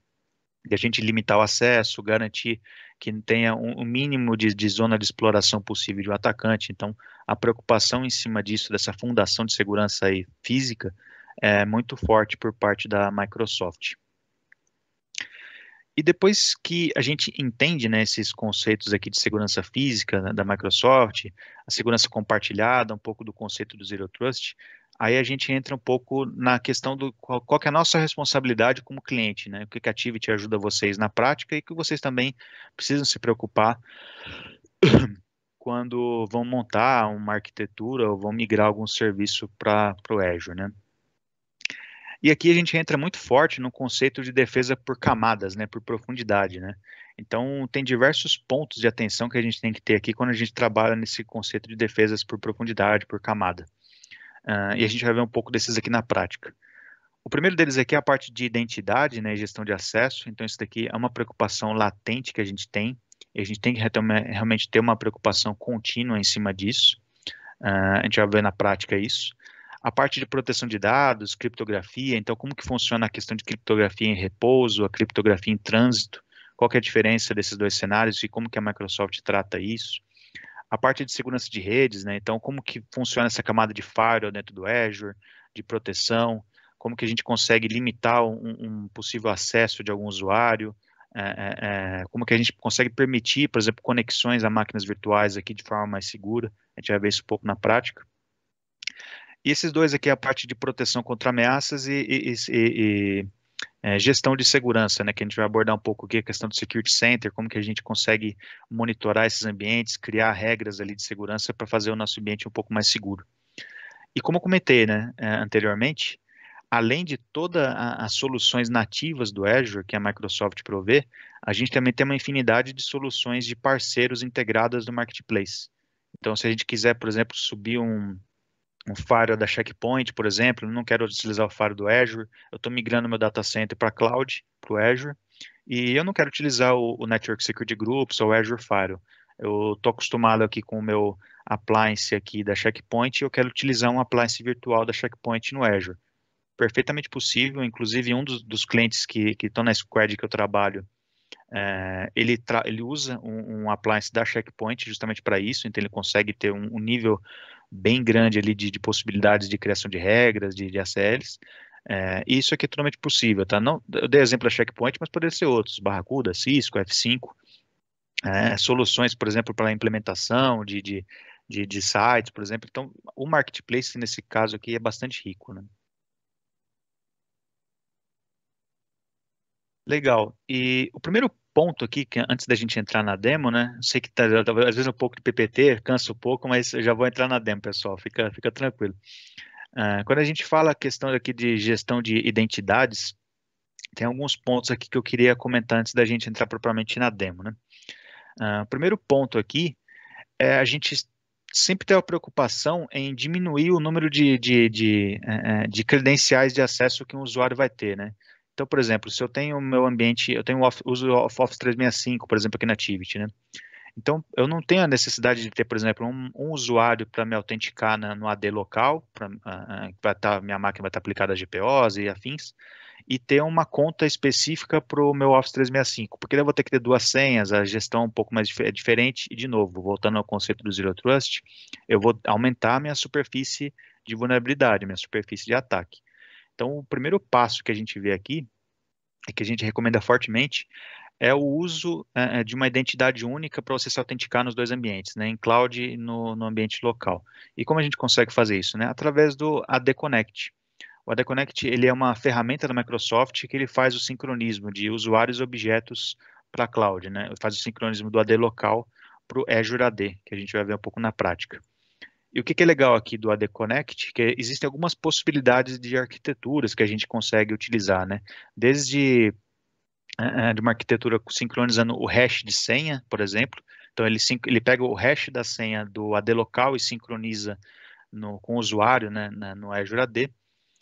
de a gente limitar o acesso, garantir que tenha um, um mínimo de, de, zona de exploração possível de um atacante. Então, a preocupação em cima disso, dessa fundação de segurança aí, física, é muito forte por parte da Microsoft. E depois que a gente entende né, esses conceitos aqui de segurança física né, da Microsoft, a segurança compartilhada, um pouco do conceito do Zero Trust, aí a gente entra um pouco na questão do qual, qual que é a nossa responsabilidade como cliente, né? O que, que a Activity ajuda vocês na prática e que vocês também precisam se preocupar quando vão montar uma arquitetura ou vão migrar algum serviço para o Azure, né? E aqui a gente entra muito forte no conceito de defesa por camadas, né, por profundidade, né? Então, tem diversos pontos de atenção que a gente tem que ter aqui quando a gente trabalha nesse conceito de defesas por profundidade, por camada. Uh, e a gente vai ver um pouco desses aqui na prática. O primeiro deles aqui é a parte de identidade né, e gestão de acesso. Então, isso daqui é uma preocupação latente que a gente tem. E a gente tem que realmente ter uma preocupação contínua em cima disso. Uh, a gente vai ver na prática isso. A parte de proteção de dados, criptografia. Então, como que funciona a questão de criptografia em repouso, a criptografia em trânsito? Qual é a diferença desses dois cenários e como que a Microsoft trata isso? a parte de segurança de redes, né? Então, como que funciona essa camada de firewall dentro do Azure, de proteção, como que a gente consegue limitar um, um possível acesso de algum usuário, é, é, é, como que a gente consegue permitir, por exemplo, conexões a máquinas virtuais aqui de forma mais segura, a gente vai ver isso um pouco na prática. E esses dois aqui é a parte de proteção contra ameaças e, e, e, e é, gestão de segurança, né, que a gente vai abordar um pouco aqui, a questão do Security Center, como que a gente consegue monitorar esses ambientes, criar regras ali de segurança para fazer o nosso ambiente um pouco mais seguro. E como eu comentei né, é, anteriormente, além de todas as soluções nativas do Azure, que a Microsoft provê, a gente também tem uma infinidade de soluções de parceiros integradas no Marketplace. Então, se a gente quiser, por exemplo, subir um, um firewall da Checkpoint, por exemplo, não quero utilizar o firewall do Azure, eu estou migrando meu data center para cloud, para o Azure, e eu não quero utilizar o, o Network Security Groups ou o Azure Firewall. Eu estou acostumado aqui com o meu appliance aqui da Checkpoint e eu quero utilizar um appliance virtual da Checkpoint no Azure. Perfeitamente possível, inclusive um dos, dos clientes que estão na squad que eu trabalho, é, ele, ele, usa um, um, appliance da Checkpoint justamente para isso, então ele consegue ter um, um nível bem grande ali de, de possibilidades de criação de regras, de, de ACLs. É, isso aqui é, é totalmente possível, tá? Não, eu dei exemplo da Checkpoint, mas poderia ser outros, Barracuda, Cisco, F5, é, uhum. soluções, por exemplo, para implementação de, de, de, de, sites, por exemplo. Então, o marketplace, nesse caso aqui, é bastante rico, né? Legal. E o primeiro ponto aqui, que antes da gente entrar na demo, né? sei que tá, às vezes um pouco de PPT, cansa um pouco, mas eu já vou entrar na demo, pessoal, fica, fica tranquilo. Uh, quando a gente fala a questão aqui de gestão de identidades, tem alguns pontos aqui que eu queria comentar antes da gente entrar propriamente na demo, né? Uh, primeiro ponto aqui é a gente sempre ter a preocupação em diminuir o número de, de, de, eh, eh, de, credenciais de acesso que um usuário vai ter, né? Então, por exemplo, se eu tenho o meu ambiente, eu tenho off, uso Office 365, por exemplo, aqui na Activity, né? Então, eu não tenho a necessidade de ter, por exemplo, um, um usuário para me autenticar na, no AD local, pra, uh, vai tá, minha máquina vai estar tá aplicada a GPOs e afins, e ter uma conta específica para o meu Office 365, porque eu vou ter que ter duas senhas, a gestão é um pouco mais dif é diferente, e de novo, voltando ao conceito do Zero Trust, eu vou aumentar a minha superfície de vulnerabilidade, minha superfície de ataque. Então, o primeiro passo que a gente vê aqui, e que a gente recomenda fortemente, é o uso é, é de uma identidade única para você se autenticar nos dois ambientes, né, em cloud e no, no, ambiente local. E como a gente consegue fazer isso? Né? Através do AD Connect. O AD Connect ele é uma ferramenta da Microsoft que ele faz o sincronismo de usuários e objetos para a cloud, né? faz o sincronismo do AD local para o Azure AD, que a gente vai ver um pouco na prática. E o que, que, é legal aqui do AD Connect, que existem algumas possibilidades de arquiteturas que a gente consegue utilizar, né? Desde é, é, de uma arquitetura sincronizando o hash de senha, por exemplo. Então, ele, ele pega o hash da senha do AD local e sincroniza no, com o usuário né, na, no Azure AD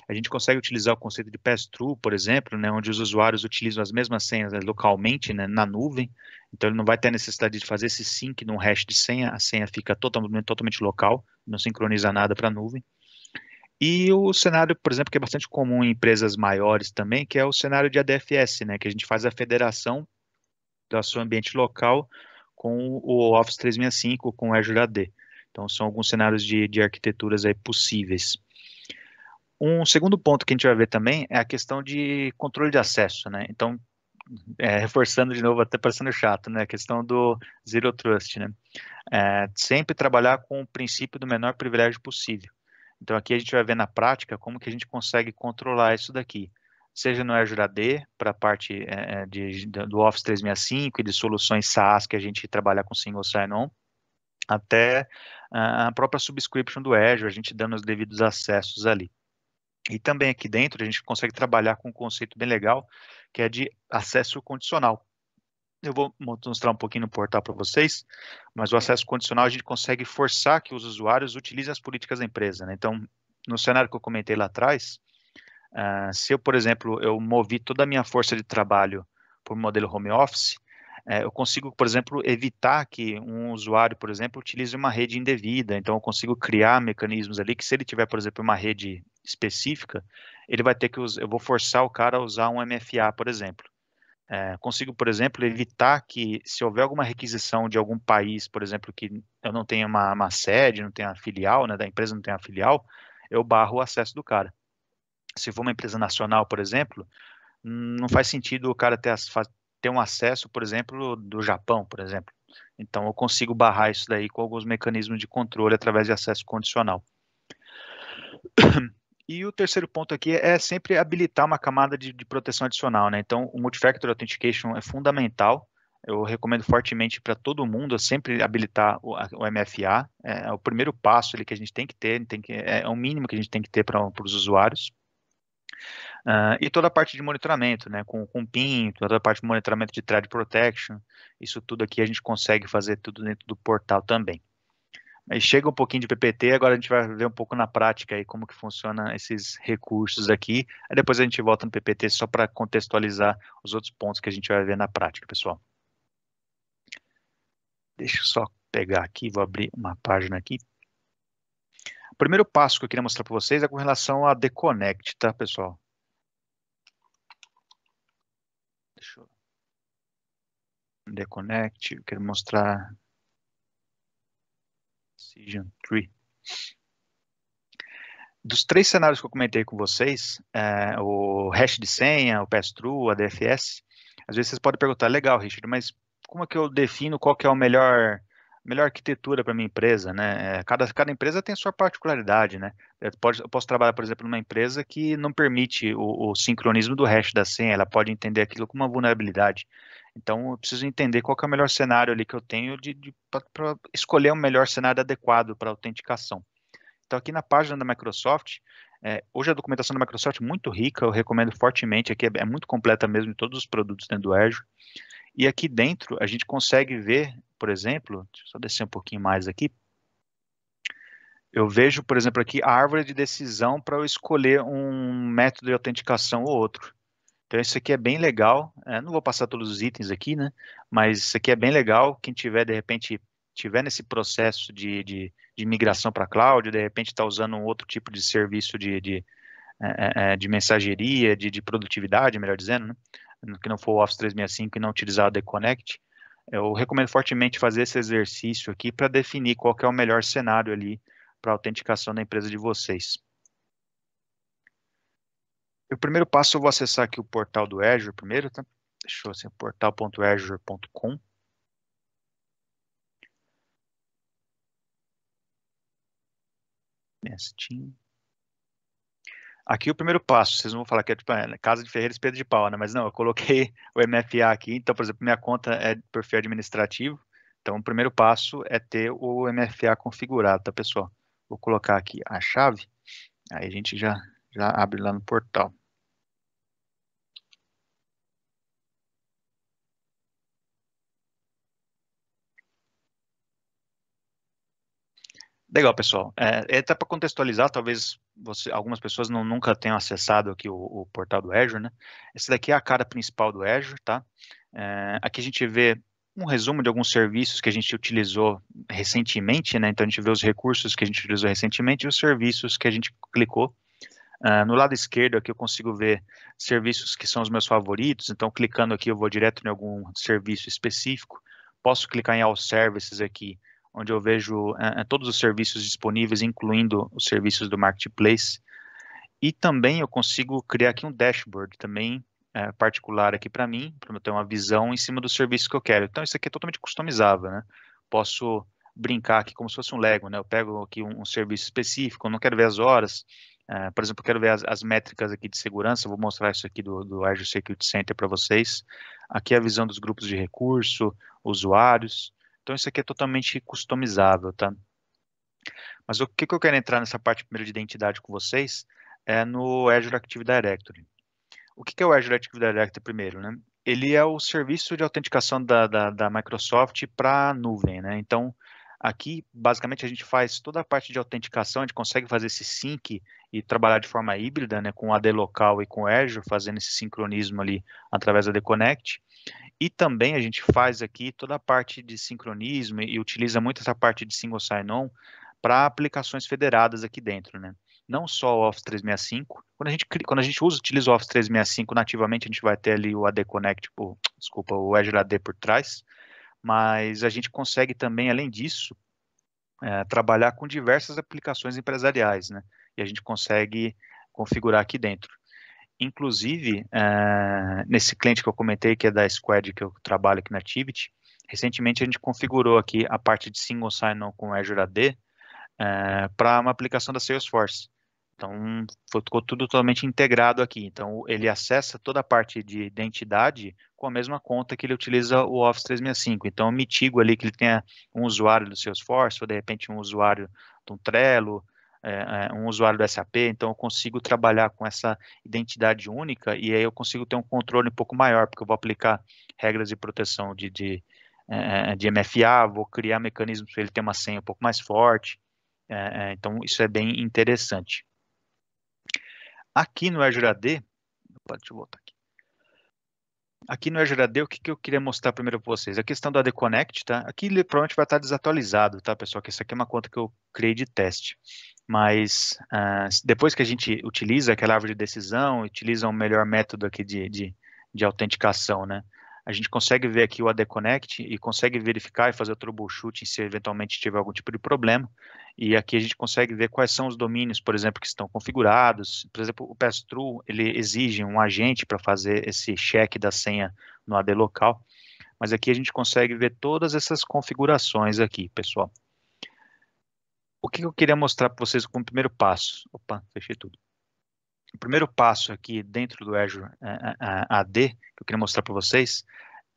a gente consegue utilizar o conceito de pass-through, por exemplo, né, onde os usuários utilizam as mesmas senhas né, localmente né, na nuvem, então ele não vai ter a necessidade de fazer esse sync num hash de senha, a senha fica totalmente, totalmente local, não sincroniza nada para a nuvem. E o cenário, por exemplo, que é bastante comum em empresas maiores também, que é o cenário de ADFS, né, que a gente faz a federação do seu ambiente local com o Office 365, com o Azure AD. Então, são alguns cenários de, de arquiteturas aí possíveis. Um segundo ponto que a gente vai ver também é a questão de controle de acesso, né? Então, é, reforçando de novo, até parecendo chato, né? A questão do zero trust, né? É, sempre trabalhar com o princípio do menor privilégio possível. Então, aqui a gente vai ver na prática como que a gente consegue controlar isso daqui. Seja no Azure AD, para a parte é, é, de, do Office 365 e de soluções SaaS que a gente trabalha com single sign-on, até ah, a própria subscription do Azure, a gente dando os devidos acessos ali. E também aqui dentro a gente consegue trabalhar com um conceito bem legal, que é de acesso condicional. Eu vou mostrar um pouquinho no portal para vocês, mas o acesso condicional a gente consegue forçar que os usuários utilizem as políticas da empresa. Né? Então, no cenário que eu comentei lá atrás, uh, se eu, por exemplo, eu movi toda a minha força de trabalho por modelo home office, é, eu consigo, por exemplo, evitar que um usuário, por exemplo, utilize uma rede indevida. Então, eu consigo criar mecanismos ali que, se ele tiver, por exemplo, uma rede específica, ele vai ter que usar, eu vou forçar o cara a usar um MFA, por exemplo. É, consigo, por exemplo, evitar que, se houver alguma requisição de algum país, por exemplo, que eu não tenha uma, uma sede, não tenha filial, né, da empresa não tenha filial, eu barro o acesso do cara. Se for uma empresa nacional, por exemplo, não faz sentido o cara ter, as, ter um acesso, por exemplo, do Japão, por exemplo. Então eu consigo barrar isso daí com alguns mecanismos de controle através de acesso condicional. E o terceiro ponto aqui é sempre habilitar uma camada de, de proteção adicional, né? Então, o Multifactor Authentication é fundamental. Eu recomendo fortemente para todo mundo sempre habilitar o, o MFA. É, é, o primeiro passo ali que a gente tem que ter, tem que, é, é o mínimo que a gente tem que ter para os usuários. Uh, e toda a parte de monitoramento, né, com, com PIN, toda a parte de monitoramento de thread protection, isso tudo aqui a gente consegue fazer tudo dentro do portal também. Mas chega um pouquinho de PPT, agora a gente vai ver um pouco na prática aí como que funciona esses recursos aqui, aí depois a gente volta no PPT só para contextualizar os outros pontos que a gente vai ver na prática, pessoal. Deixa eu só pegar aqui, vou abrir uma página aqui. O primeiro passo que eu queria mostrar para vocês é com relação a Deconnect, tá, pessoal? Deixa eu. Deconnect. Eu quero mostrar. Decision Tree. Dos três cenários que eu comentei com vocês, é, o hash de senha, o pass-through, a DFS, às vezes vocês podem perguntar, legal, Richard, mas como é que eu defino qual que é o melhor melhor arquitetura para minha empresa, né? É, cada, cada empresa tem sua particularidade, né? É, eu, posso trabalhar, por exemplo, numa empresa que não permite o, o, sincronismo do hash da senha, ela pode entender aquilo como uma vulnerabilidade. Então, eu preciso entender qual é o melhor cenário ali que eu tenho de, de para escolher o um melhor cenário adequado para autenticação. Então, aqui na página da Microsoft, é, hoje a documentação da Microsoft é muito rica, eu recomendo fortemente, aqui é, é muito completa mesmo todos os produtos dentro do Azure. E aqui dentro a gente consegue ver, por exemplo, deixa eu só descer um pouquinho mais aqui. Eu vejo, por exemplo, aqui a árvore de decisão para eu escolher um método de autenticação ou outro. Então, isso aqui é bem legal. É, não vou passar todos os itens aqui, né? Mas isso aqui é bem legal. Quem tiver, de repente, tiver nesse processo de, de, de migração para cloud, de repente está usando um outro tipo de serviço de, de, é, é, de mensageria, de, de produtividade, melhor dizendo, né? que não for o Office 365 e não utilizar o Deconnect, eu recomendo fortemente fazer esse exercício aqui para definir qual é o melhor cenário ali para a autenticação da empresa de vocês. O primeiro passo, eu vou acessar aqui o portal do Azure primeiro, tá? Deixa eu assim, é portal.azure.com. Nestinho. Aqui o primeiro passo, vocês não vão falar que é tipo, é, casa de ferreiros pedra de Pau, né? Mas não, eu coloquei o MFA aqui, então, por exemplo, minha conta é por perfil administrativo, então o primeiro passo é ter o MFA configurado, tá, pessoal? Vou colocar aqui a chave, aí a gente já, já abre lá no portal. Legal, pessoal. É, até para contextualizar, talvez você, algumas pessoas não, nunca tenham acessado aqui o, o, portal do Azure, né? Esse daqui é a cara principal do Azure, tá? É, aqui a gente vê um resumo de alguns serviços que a gente utilizou recentemente, né? Então a gente vê os recursos que a gente utilizou recentemente e os serviços que a gente clicou. Uh, no lado esquerdo aqui eu consigo ver serviços que são os meus favoritos, então clicando aqui eu vou direto em algum serviço específico. Posso clicar em All Services aqui onde eu vejo é, é, todos os serviços disponíveis, incluindo os serviços do marketplace. E também eu consigo criar aqui um dashboard também é, particular aqui para mim, para eu ter uma visão em cima do serviço que eu quero. Então isso aqui é totalmente customizável, né? Posso brincar aqui como se fosse um Lego, né? Eu pego aqui um, um serviço específico, eu não quero ver as horas, é, por exemplo, eu quero ver as, as, métricas aqui de segurança, vou mostrar isso aqui do, do Azure Security Center para vocês. Aqui é a visão dos grupos de recurso, usuários, então isso aqui é totalmente customizável, tá? Mas o que, que eu quero entrar nessa parte primeiro de identidade com vocês é no Azure Active Directory. O que, que é o Azure Active Directory primeiro, né? Ele é o serviço de autenticação da, da, da Microsoft para a nuvem, né? Então, Aqui, basicamente, a gente faz toda a parte de autenticação, a gente consegue fazer esse sync e trabalhar de forma híbrida, né, com AD local e com Azure, fazendo esse sincronismo ali através da Connect. E também a gente faz aqui toda a parte de sincronismo e utiliza muito essa parte de single sign-on para aplicações federadas aqui dentro, né? Não só o Office 365. Quando a gente, quando a gente usa, utiliza o Office 365 nativamente, a gente vai ter ali o AD Connect, por, desculpa, o Azure AD por trás. Mas a gente consegue também, além disso, é, trabalhar com diversas aplicações empresariais, né? E a gente consegue configurar aqui dentro. Inclusive, uh, nesse cliente que eu comentei, que é da Squad que eu trabalho aqui na Activity, recentemente a gente configurou aqui a parte de single sign-on com Azure AD uh, eh, para uma aplicação da Salesforce. Então, ficou tudo totalmente integrado aqui. Então, ele acessa toda a parte de identidade com a mesma conta que ele utiliza o Office 365. Então, eu mitigo ali que ele tenha um usuário do Salesforce, ou de repente um usuário de um Trello, é, é, um usuário do SAP, então eu consigo trabalhar com essa identidade única e aí eu consigo ter um controle um pouco maior, porque eu vou aplicar regras de proteção de, de, é, de MFA, vou criar mecanismos para ele ter uma senha um pouco mais forte, então isso é bem interessante. Aqui no Azure AD, deixa eu voltar aqui. Aqui no Azure AD, o que, que eu queria mostrar primeiro para vocês? A questão do AD Connect, tá? Aqui ele provavelmente vai estar desatualizado, tá, pessoal? Porque isso aqui é uma conta que eu criei de teste mas uh, depois que a gente utiliza aquela árvore de decisão, utiliza um melhor método aqui de, de, de autenticação, né? A gente consegue ver aqui o AD Connect e consegue verificar e fazer o troubleshooting se eventualmente tiver algum tipo de problema. E aqui a gente consegue ver quais são os domínios, por exemplo, que estão configurados. Por exemplo, o pass-through, ele exige um agente para fazer esse check da senha no AD local. Mas aqui a gente consegue ver todas essas configurações aqui, pessoal o que eu queria mostrar para vocês como primeiro passo. Opa, fechei tudo. O primeiro passo aqui dentro do Azure é, é, é, AD, que eu queria mostrar para vocês,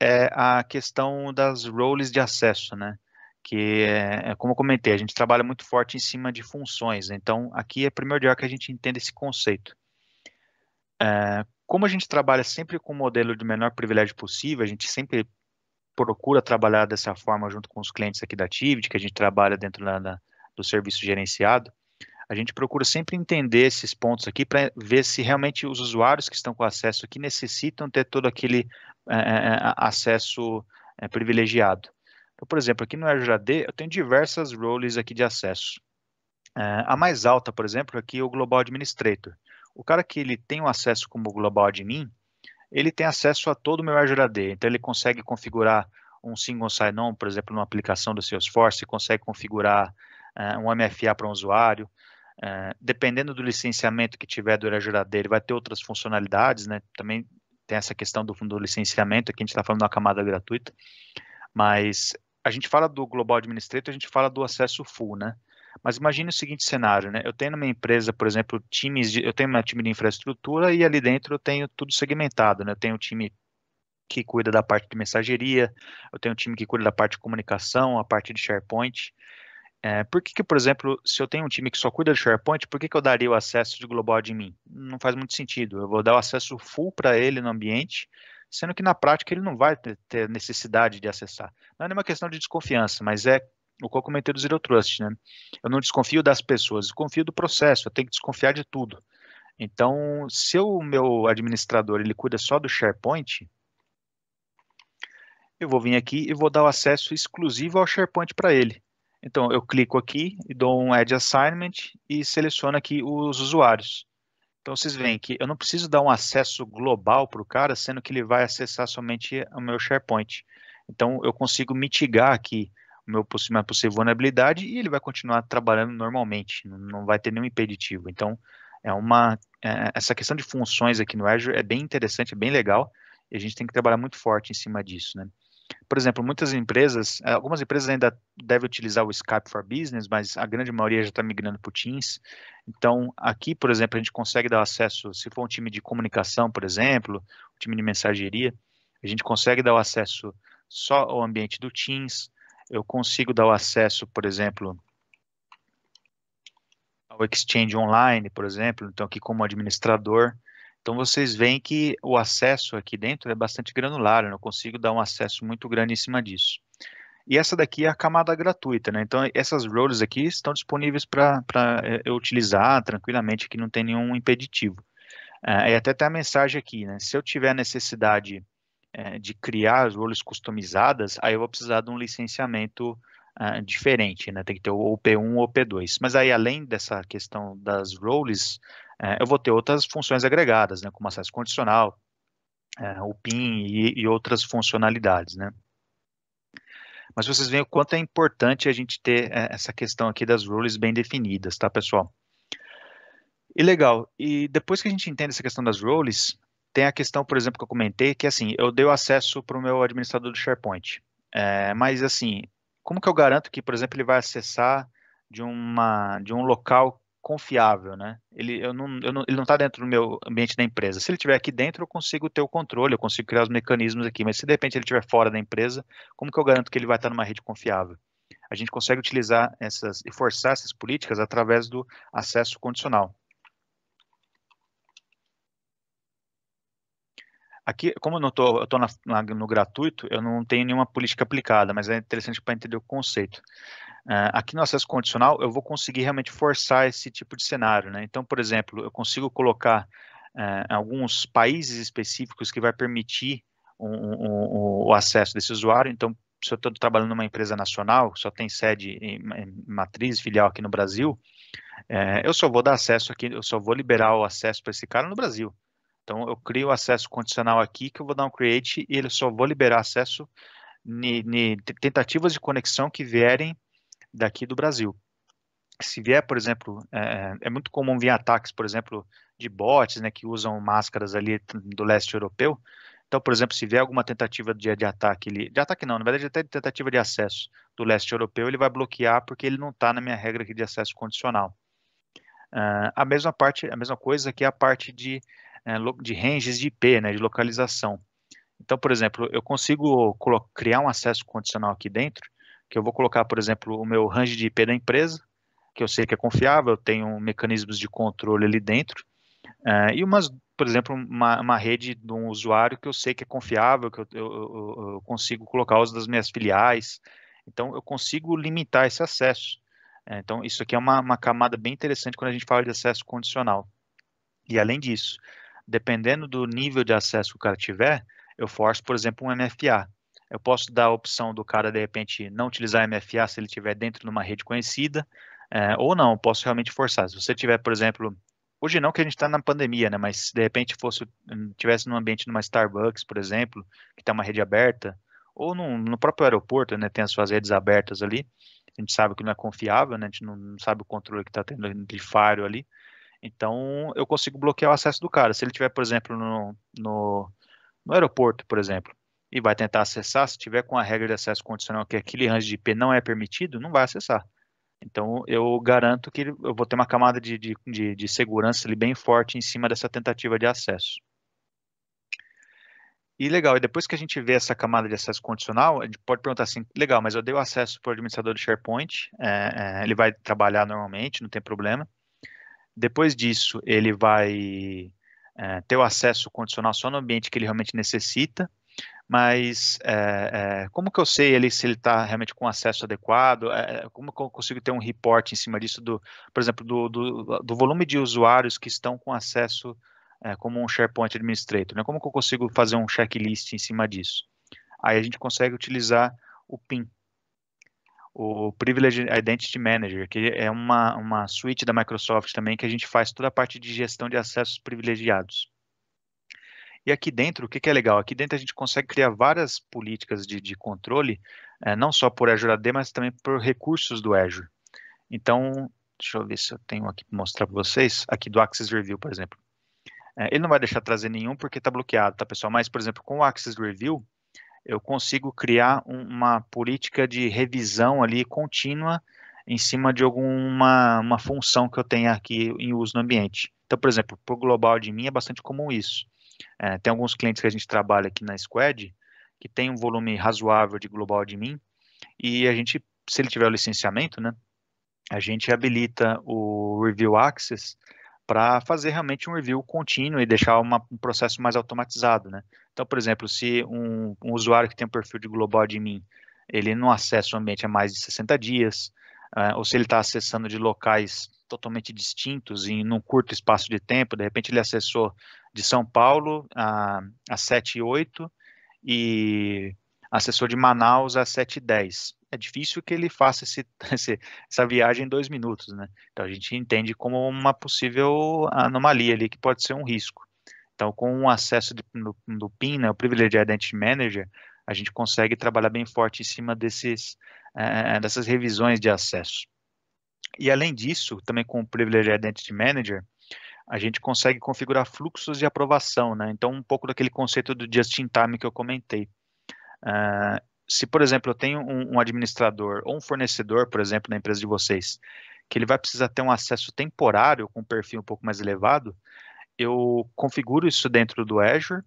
é a questão das roles de acesso, né? Que, é, como eu comentei, a gente trabalha muito forte em cima de funções. Então, aqui é primordial que a gente entenda esse conceito. É, como a gente trabalha sempre com o um modelo de menor privilégio possível, a gente sempre procura trabalhar dessa forma junto com os clientes aqui da Tivit, que a gente trabalha dentro da, da do serviço gerenciado, a gente procura sempre entender esses pontos aqui para ver se realmente os usuários que estão com acesso aqui necessitam ter todo aquele é, acesso é, privilegiado. Então, por exemplo, aqui no Azure AD eu tenho diversas roles aqui de acesso. É, a mais alta, por exemplo, é aqui é o Global Administrator. O cara que ele tem o acesso como Global Admin, ele tem acesso a todo o meu Azure AD. então ele consegue configurar um single sign-on, por exemplo, numa aplicação do Salesforce, consegue configurar ah, um MFA para um usuário. Ah, dependendo do licenciamento que tiver do Azure ele vai ter outras funcionalidades, né? Também tem essa questão do, do licenciamento, aqui a gente está falando da camada gratuita, mas a gente fala do Global Administrator, a gente fala do acesso full, né? Mas imagine o seguinte cenário, né? Eu tenho na minha empresa, por exemplo, times, de, eu tenho meu time de infraestrutura e ali dentro eu tenho tudo segmentado, né? Eu tenho um time que cuida da parte de mensageria, eu tenho um time que cuida da parte de comunicação, a parte de SharePoint. É, por que, que, por exemplo, se eu tenho um time que só cuida do SharePoint, por que, que eu daria o acesso de global Admin? Não faz muito sentido. Eu vou dar o acesso full para ele no ambiente, sendo que na prática ele não vai ter necessidade de acessar. Não é nenhuma questão de desconfiança, mas é o que eu comentei do Zero Trust, né? Eu não desconfio das pessoas, desconfio do processo, eu tenho que desconfiar de tudo. Então, se o meu administrador ele cuida só do SharePoint, eu vou vir aqui e vou dar o acesso exclusivo ao SharePoint para ele. Então, eu clico aqui e dou um Add Assignment e seleciono aqui os usuários. Então, vocês veem que eu não preciso dar um acesso global para o cara, sendo que ele vai acessar somente o meu SharePoint. Então, eu consigo mitigar aqui o meu minha possível vulnerabilidade e ele vai continuar trabalhando normalmente, não vai ter nenhum impeditivo. Então, é uma é, essa questão de funções aqui no Azure é bem interessante, é bem legal, e a gente tem que trabalhar muito forte em cima disso, né? por exemplo, muitas empresas, eh, algumas empresas ainda devem utilizar o Skype for Business, mas a grande maioria já está migrando para o Teams. Então, aqui, por exemplo, a gente consegue dar acesso, se for um time de comunicação, por exemplo, um time de mensageria, a gente consegue dar o acesso só ao ambiente do Teams. Eu consigo dar o acesso, por exemplo, ao Exchange Online, por exemplo, então aqui como administrador. Então vocês veem que o acesso aqui dentro é bastante granular, eu não consigo dar um acesso muito grande em cima disso. E essa daqui é a camada gratuita, né? Então essas roles aqui estão disponíveis para é, eu utilizar tranquilamente, que não tem nenhum impeditivo. É até tem a mensagem aqui, né? Se eu tiver necessidade é, de criar as roles customizadas, aí eu vou precisar de um licenciamento é, diferente, né? Tem que ter o P1 ou P2. Mas aí, além dessa questão das roles, é, eu vou ter outras funções agregadas, né, como acesso condicional, é, o PIN e, e, outras funcionalidades, né. Mas vocês veem o quanto é importante a gente ter é, essa questão aqui das rules bem definidas, tá, pessoal? E legal, e depois que a gente entende essa questão das roles, tem a questão, por exemplo, que eu comentei, que assim, eu dei o acesso para o meu administrador do SharePoint, é, mas assim, como que eu garanto que, por exemplo, ele vai acessar de, uma, de um local confiável, né? Ele, eu não, eu não, ele não está dentro do meu ambiente da empresa. Se ele estiver aqui dentro, eu consigo ter o controle, eu consigo criar os mecanismos aqui. Mas se de repente ele estiver fora da empresa, como que eu garanto que ele vai estar numa rede confiável? A gente consegue utilizar essas e forçar essas políticas através do acesso condicional. Aqui, como eu não estou no gratuito, eu não tenho nenhuma política aplicada, mas é interessante para entender o conceito. Uh, aqui no acesso condicional, eu vou conseguir realmente forçar esse tipo de cenário. Né? Então, por exemplo, eu consigo colocar uh, alguns países específicos que vai permitir um, um, um, o acesso desse usuário. Então, se eu estou trabalhando numa empresa nacional, só tem sede em, em matriz, filial aqui no Brasil, uh, eu só vou dar acesso aqui, eu só vou liberar o acesso para esse cara no Brasil. Então, eu crio o acesso condicional aqui, que eu vou dar um create e ele só vou liberar acesso em tentativas de conexão que vierem daqui do Brasil. Se vier, por exemplo, é, é muito comum vir ataques, por exemplo, de bots, né, que usam máscaras ali do leste europeu. Então, por exemplo, se vier alguma tentativa de, de ataque, ele, de ataque não, na verdade até tentativa de acesso do leste europeu, ele vai bloquear porque ele não está na minha regra aqui de acesso condicional. Uh, a mesma parte, a mesma coisa que é a parte de, é, de ranges de IP, né, de localização. Então, por exemplo, eu consigo criar um acesso condicional aqui dentro que eu vou colocar, por exemplo, o meu range de IP da empresa, que eu sei que é confiável, eu tenho mecanismos de controle ali dentro, uh, e umas, por exemplo, uma, uma, rede de um usuário que eu sei que é confiável, que eu, eu, eu, consigo colocar os das minhas filiais, então eu consigo limitar esse acesso. Eh, então, isso aqui é uma, uma camada bem interessante quando a gente fala de acesso condicional. E além disso, dependendo do nível de acesso que o cara tiver, eu forço, por exemplo, um MFA. Eu posso dar a opção do cara, de repente, não utilizar MFA se ele estiver dentro de uma rede conhecida, é, ou não, posso realmente forçar. Se você tiver, por exemplo, hoje não que a gente está na pandemia, né, mas se de repente fosse, hum, tivesse num ambiente numa Starbucks, por exemplo, que tem tá uma rede aberta, ou num, no próprio aeroporto, né, tem as suas redes abertas ali, a gente sabe que não é confiável, né, a gente não, não sabe o controle que está tendo de faro ali, então eu consigo bloquear o acesso do cara. Se ele tiver, por exemplo, no, no, no aeroporto, por exemplo, e vai tentar acessar, se tiver com a regra de acesso condicional que aquele range de IP não é permitido, não vai acessar. Então, eu garanto que eu vou ter uma camada de, de, de, de segurança ali bem forte em cima dessa tentativa de acesso. E legal, e depois que a gente vê essa camada de acesso condicional, a gente pode perguntar assim, legal, mas eu dei o acesso para o administrador do SharePoint, é, é, ele vai trabalhar normalmente, não tem problema. Depois disso, ele vai é, ter o acesso condicional só no ambiente que ele realmente necessita, mas é, é, como que eu sei ele, se ele está realmente com acesso adequado? É, como que eu consigo ter um report em cima disso, do, por exemplo, do, do, do volume de usuários que estão com acesso como um SharePoint Administrator? Né? Como que eu consigo fazer um checklist em cima disso? Aí a gente consegue utilizar o PIN, o Privileged Identity Manager, que é uma, uma suíte da Microsoft também, que a gente faz toda a parte de gestão de acessos privilegiados. E aqui dentro, o que, que é legal? Aqui dentro a gente consegue criar várias políticas de, de controle, é, não só por Azure AD, mas também por recursos do Azure. Então, deixa eu ver se eu tenho aqui para mostrar para vocês, aqui do Access Review, por exemplo. É, ele não vai deixar trazer nenhum porque está bloqueado, tá, pessoal? Mas, por exemplo, com o Access Review, eu consigo criar um, uma política de revisão ali contínua em cima de alguma uma função que eu tenha aqui em uso no ambiente. Então, por exemplo, para o global de mim é bastante comum isso. É, tem alguns clientes que a gente trabalha aqui na Squad, que tem um volume razoável de global admin, e a gente, se ele tiver o licenciamento, né, a gente habilita o Review Access para fazer realmente um review contínuo e deixar uma, um processo mais automatizado, né? Então, por exemplo, se um, um, usuário que tem um perfil de global admin, ele não acessa o ambiente há mais de 60 dias, uh, ou se ele está acessando de locais totalmente distintos e num curto espaço de tempo, de repente ele acessou de São Paulo, a, a 7 e 8, e assessor de Manaus a 7 e 10. É difícil que ele faça esse, esse, essa viagem em dois minutos, né? Então a gente entende como uma possível anomalia ali, que pode ser um risco. Então, com o acesso de, do, do PIN, né, o Privileged Identity Manager, a gente consegue trabalhar bem forte em cima desses, é, é dessas revisões de acesso. E além disso, também com o Privileged Identity Manager, a gente consegue configurar fluxos de aprovação, né? Então, um pouco daquele conceito do just-in-time que eu comentei. Uh, se, por exemplo, eu tenho um, um, administrador ou um fornecedor, por exemplo, na empresa de vocês, que ele vai precisar ter um acesso temporário com um perfil um pouco mais elevado, eu configuro isso dentro do Azure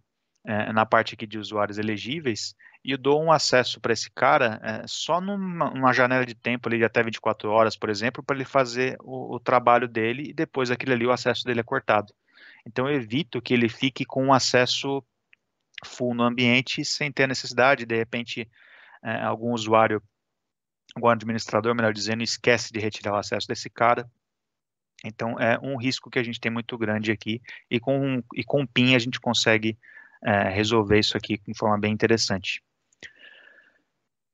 é, na parte aqui de usuários elegíveis e dou um acesso para esse cara é, só numa, numa, janela de tempo ali de até 24 horas, por exemplo, para ele fazer o, o, trabalho dele e depois aquele ali o acesso dele é cortado. Então eu evito que ele fique com um acesso full no ambiente sem ter a necessidade, de repente é, algum usuário, algum administrador, melhor dizendo, esquece de retirar o acesso desse cara então é um risco que a gente tem muito grande aqui e com e com PIN a gente consegue é, resolver isso aqui de forma bem interessante.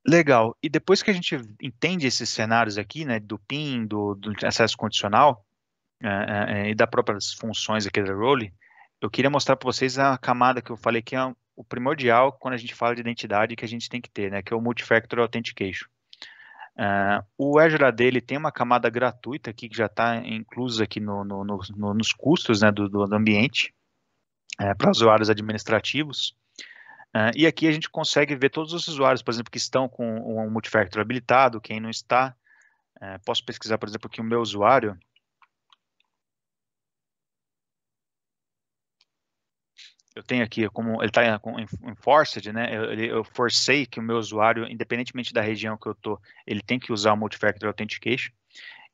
Legal. E depois que a gente entende esses cenários aqui, né, do PIN, do, do acesso condicional é, é, é, e das próprias funções aqui da role, eu queria mostrar para vocês a camada que eu falei que é o primordial quando a gente fala de identidade que a gente tem que ter, né, que é o Multifactor Authentication. Uh, o Azure AD ele tem uma camada gratuita aqui que já está inclusa aqui no, no, no, nos custos né, do, do ambiente é, para usuários administrativos. Uh, e aqui a gente consegue ver todos os usuários, por exemplo, que estão com um multifactor habilitado, quem não está. Uh, posso pesquisar, por exemplo, aqui o meu usuário. Eu tenho aqui, como ele está em forced, né? Eu, eu, forcei que o meu usuário, independentemente da região que eu estou, ele tem que usar o multifactor authentication.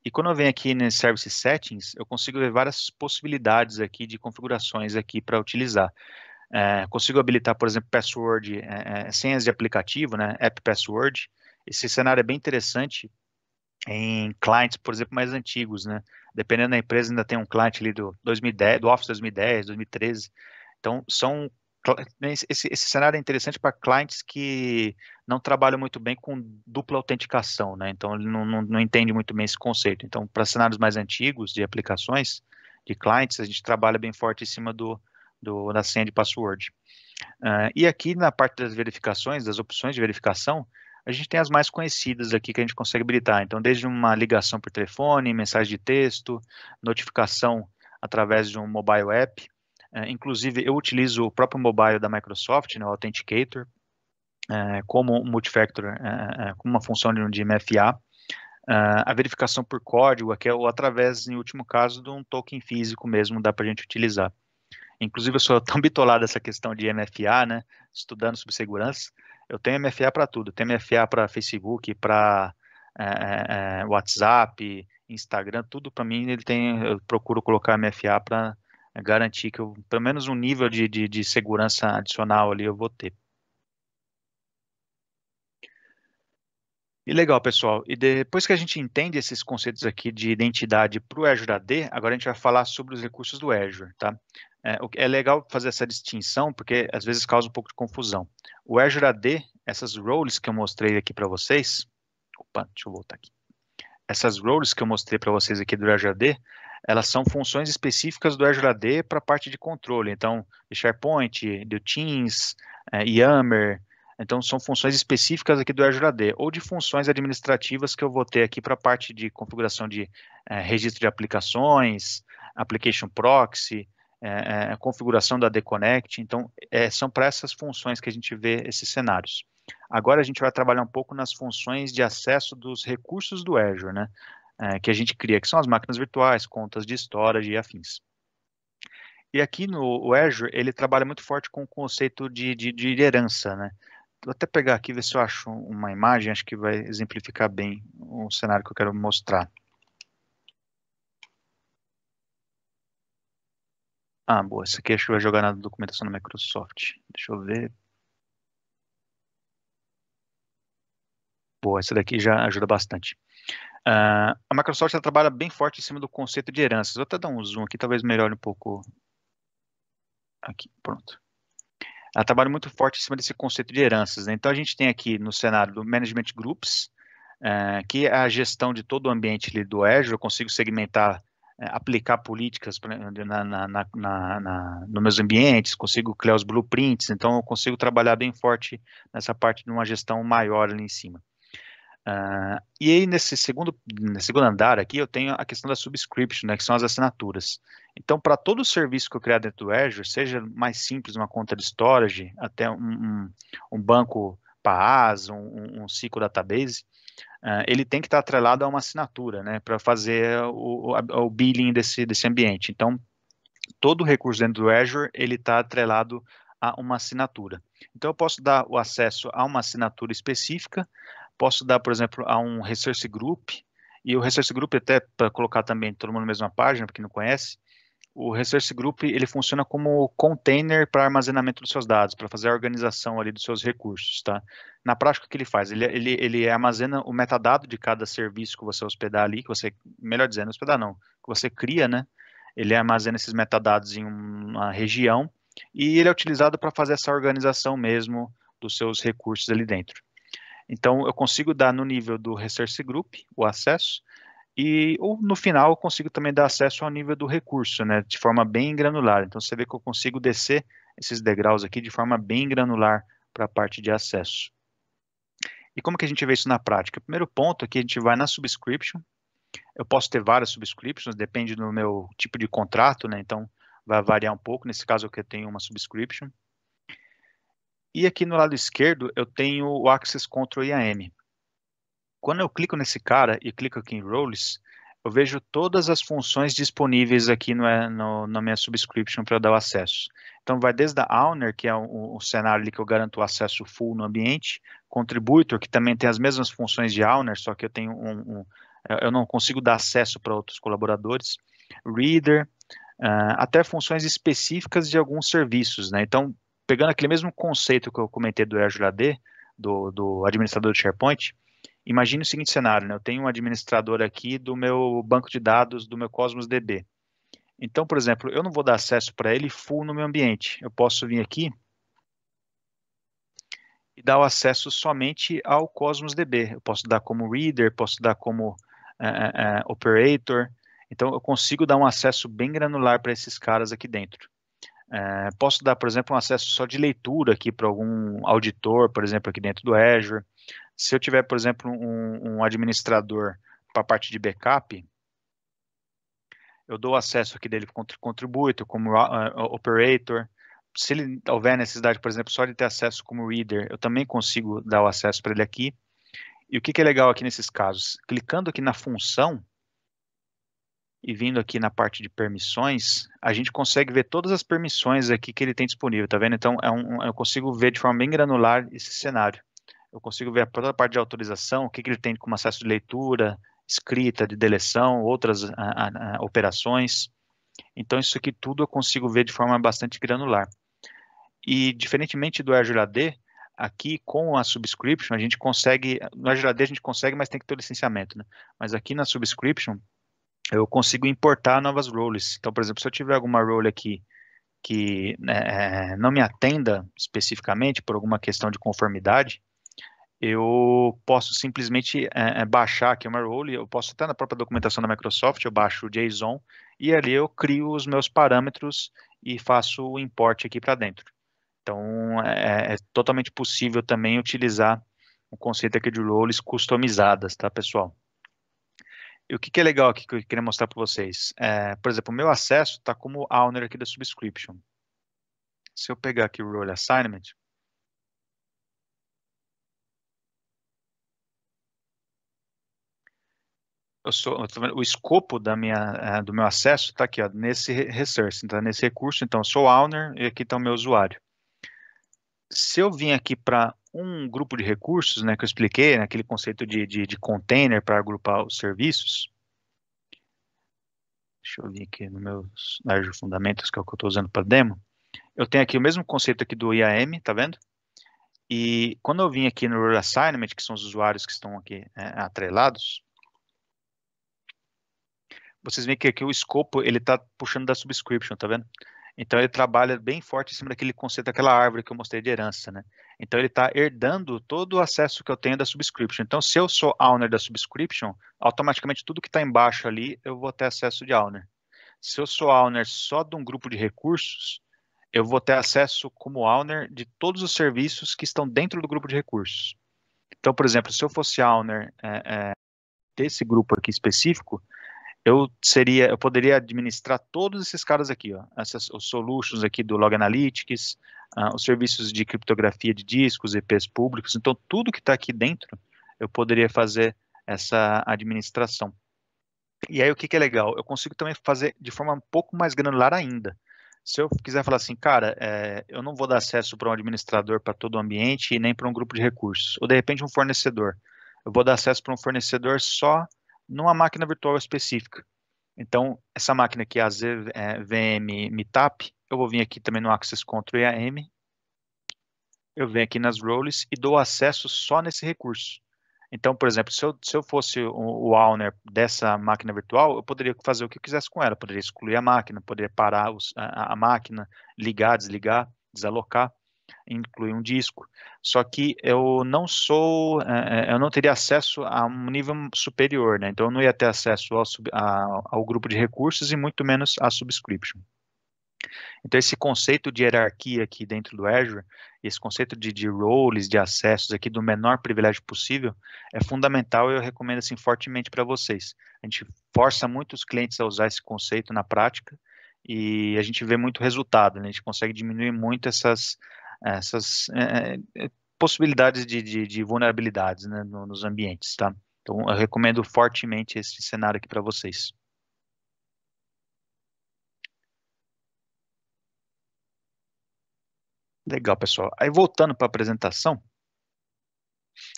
E quando eu venho aqui nesse Service Settings, eu consigo ver várias possibilidades aqui de configurações aqui para utilizar. É, consigo habilitar, por exemplo, password, é, é, senhas de aplicativo, né, app password. Esse cenário é bem interessante em clientes, por exemplo, mais antigos, né? Dependendo da empresa, ainda tem um cliente ali do, 2010, do Office 2010, 2013. Então, são esse, esse cenário é interessante para clientes que não trabalham muito bem com dupla autenticação, né? Então ele não, não, não entende muito bem esse conceito. Então, para cenários mais antigos de aplicações, de clientes, a gente trabalha bem forte em cima do, do da senha de password. Uh, e aqui na parte das verificações, das opções de verificação, a gente tem as mais conhecidas aqui que a gente consegue habilitar. Então, desde uma ligação por telefone, mensagem de texto, notificação através de um mobile app, é, inclusive, eu utilizo o próprio mobile da Microsoft, né, o Authenticator, é, como multifactor, é, é, é, como uma função de MFA. a verificação por código, aqui, ou através, em último caso, de um token físico mesmo, dá para a gente utilizar. Inclusive, eu sou tão bitolado essa questão de MFA, né, estudando sobre segurança, eu tenho MFA para tudo. tenho MFA para Facebook, para é, é, WhatsApp, Instagram, tudo para mim ele tem. Eu procuro colocar MFA para é garantir que eu, pelo menos um nível de, de, de segurança adicional ali eu vou ter. E legal, pessoal. E depois que a gente entende esses conceitos aqui de identidade para o Azure AD, agora a gente vai falar sobre os recursos do Azure, tá? É, é legal fazer essa distinção, porque às vezes causa um pouco de confusão. O Azure AD, essas roles que eu mostrei aqui para vocês, opa, deixa eu voltar aqui. Essas roles que eu mostrei para vocês aqui do Azure AD, elas são funções específicas do Azure AD para a parte de controle. Então, de SharePoint, do Teams, é, Yammer, então são funções específicas aqui do Azure AD ou de funções administrativas que eu vou ter aqui para a parte de configuração de é, registro de aplicações, application proxy, é, é configuração da AD Connect. Então, é, são para essas funções que a gente vê esses cenários. Agora a gente vai trabalhar um pouco nas funções de acesso dos recursos do Azure, né? é, que a gente cria, que são as máquinas virtuais, contas de storage e afins. E aqui no Azure, ele trabalha muito forte com o conceito de, de, de herança, né? Vou até pegar aqui ver se eu acho uma imagem, acho que vai exemplificar bem o cenário que eu quero mostrar. Ah, boa, esse aqui acho que vai jogar na documentação da Microsoft. Deixa eu ver. Boa, essa daqui já ajuda bastante. Uh, a Microsoft trabalha bem forte em cima do conceito de heranças. Vou até dar um zoom aqui, talvez melhore um pouco. Aqui, pronto. Ela trabalha muito forte em cima desse conceito de heranças. Né? Então, a gente tem aqui no cenário do Management Groups, uh, que é a gestão de todo o ambiente do Azure. Eu consigo segmentar eh, aplicar políticas na, na, na, na, nos meus ambientes, consigo criar os blueprints, então eu consigo trabalhar bem forte nessa parte de uma gestão maior ali em cima. Uh, e aí, nesse segundo, nesse segundo andar aqui, eu tenho a questão da subscription, né, que são as assinaturas. Então, para todo o serviço que eu criar dentro do Azure, seja mais simples, uma conta de storage, até um, um, um banco PaaS, um, um SQL Database, uh, ele tem que estar atrelado a uma assinatura, né, para fazer o, o, o billing desse, desse ambiente. Então, todo recurso dentro do Azure, ele está atrelado a uma assinatura. Então, eu posso dar o acesso a uma assinatura específica, posso dar, por exemplo, a um resource group, e o resource group, até para colocar também todo mundo na mesma página, porque não conhece, o resource group ele funciona como container para armazenamento dos seus dados, para fazer a organização ali dos seus recursos, tá? Na prática, o que ele faz? Ele, ele, ele armazena o metadado de cada serviço que você hospedar ali, que você, melhor dizendo, hospedar não, que você cria, né? Ele armazena esses metadados em uma região e ele é utilizado para fazer essa organização mesmo dos seus recursos ali dentro. Então, eu consigo dar no nível do Resource Group o acesso, e ou no final eu consigo também dar acesso ao nível do recurso, né, de forma bem granular. Então, você vê que eu consigo descer esses degraus aqui de forma bem granular para a parte de acesso. E como que a gente vê isso na prática? O primeiro ponto aqui, é que a gente vai na subscription. Eu posso ter várias subscriptions, depende do meu tipo de contrato, né? Então, vai variar um pouco. Nesse caso, eu tenho uma subscription. E aqui no lado esquerdo eu tenho o Access Control IAM. Quando eu clico nesse cara e clico aqui em Roles, eu vejo todas as funções disponíveis aqui no, no na minha subscription para dar o acesso. Então, vai desde a Owner, que é um, cenário ali que eu garanto o acesso full no ambiente, Contributor, que também tem as mesmas funções de Owner, só que eu tenho um, um eu não consigo dar acesso para outros colaboradores, Reader, uh, até funções específicas de alguns serviços. Né? Então, pegando aquele mesmo conceito que eu comentei do Azure AD, do, do administrador do SharePoint, imagine o seguinte cenário, né? Eu tenho um administrador aqui do meu banco de dados, do meu Cosmos DB. Então, por exemplo, eu não vou dar acesso para ele full no meu ambiente. Eu posso vir aqui e dar o acesso somente ao Cosmos DB. Eu posso dar como reader, posso dar como é, é, é, operator. Então, eu consigo dar um acesso bem granular para esses caras aqui dentro. É, posso dar, por exemplo, um acesso só de leitura aqui para algum auditor, por exemplo, aqui dentro do Azure. Se eu tiver, por exemplo, um, um administrador para a parte de backup, eu dou acesso aqui dele como contributor, como uh, operator. Se ele houver necessidade, por exemplo, só de ter acesso como reader, eu também consigo dar o acesso para ele aqui. E o que, que é legal aqui nesses casos? Clicando aqui na função, e vindo aqui na parte de permissões, a gente consegue ver todas as permissões aqui que ele tem disponível, tá vendo? Então, é um, eu consigo ver de forma bem granular esse cenário. Eu consigo ver toda a parte de autorização, o que, que ele tem como acesso de leitura, escrita, de deleção, outras a, a, a, operações. Então, isso aqui tudo eu consigo ver de forma bastante granular. E, diferentemente do Azure AD, aqui com a subscription, a gente consegue, no Azure AD a gente consegue, mas tem que ter o licenciamento, né? Mas aqui na subscription, eu consigo importar novas roles. Então, por exemplo, se eu tiver alguma role aqui que é, não me atenda especificamente por alguma questão de conformidade, eu posso simplesmente é, baixar aqui uma role, eu posso até na própria documentação da Microsoft, eu baixo o JSON e ali eu crio os meus parâmetros e faço o import aqui para dentro. Então, é, é, é, totalmente possível também utilizar o conceito aqui de roles customizadas, tá, pessoal? E o que, que é legal aqui que eu queria mostrar para vocês? É, por exemplo, o meu acesso está como owner aqui da subscription. Se eu pegar aqui o role assignment, eu sou, eu o escopo da minha, é, do meu acesso está aqui, ó, nesse resource, tá nesse recurso. Então, eu sou owner e aqui está o meu usuário. Se eu vim aqui para um grupo de recursos, né, que eu expliquei, né, aquele conceito de, de, de container para agrupar os serviços. Deixa eu vir aqui no meu Azure Fundamentos, que é o que eu estou usando para demo. Eu tenho aqui o mesmo conceito aqui do IAM, tá vendo? E quando eu vim aqui no Role Assignment, que são os usuários que estão aqui é, atrelados, vocês veem que aqui o escopo ele está puxando da subscription, tá vendo? Então ele trabalha bem forte em cima daquele conceito daquela árvore que eu mostrei de herança, né? Então ele está herdando todo o acesso que eu tenho da subscription. Então se eu sou owner da subscription, automaticamente tudo que está embaixo ali eu vou ter acesso de owner. Se eu sou owner só de um grupo de recursos, eu vou ter acesso como owner de todos os serviços que estão dentro do grupo de recursos. Então, por exemplo, se eu fosse owner é, é, desse grupo aqui específico, eu seria, eu poderia administrar todos esses caras aqui, ó, essas, os solutions aqui do Log Analytics, uh, os serviços de criptografia de discos, IPs públicos, então tudo que está aqui dentro, eu poderia fazer essa administração. E aí o que, que é legal? Eu consigo também fazer de forma um pouco mais granular ainda. Se eu quiser falar assim, cara, é, eu não vou dar acesso para um administrador para todo o ambiente e nem para um grupo de recursos, ou de repente um fornecedor. Eu vou dar acesso para um fornecedor só numa máquina virtual específica. Então, essa máquina aqui, a ZVM é, Meetup, eu vou vir aqui também no Access Control EAM, eu venho aqui nas roles e dou acesso só nesse recurso. Então, por exemplo, se eu, se eu fosse o, o owner dessa máquina virtual, eu poderia fazer o que eu quisesse com ela. poderia excluir a máquina, poderia parar os, a, a, máquina, ligar, desligar, desalocar inclui um disco. Só que eu não sou, é, é, eu não teria acesso a um nível superior, né? Então eu não ia ter acesso ao, ao grupo de recursos e muito menos à subscription. Então esse conceito de hierarquia aqui dentro do Azure, esse conceito de, de roles, de acessos aqui do menor privilégio possível, é fundamental e eu recomendo assim fortemente para vocês. A gente força muito os clientes a usar esse conceito na prática, e a gente vê muito resultado, né? a gente consegue diminuir muito essas essas é, é, é, possibilidades de, de, de vulnerabilidades né, no, nos ambientes, tá? Então, eu recomendo fortemente esse cenário aqui para vocês. Legal, pessoal. Aí, voltando para a apresentação,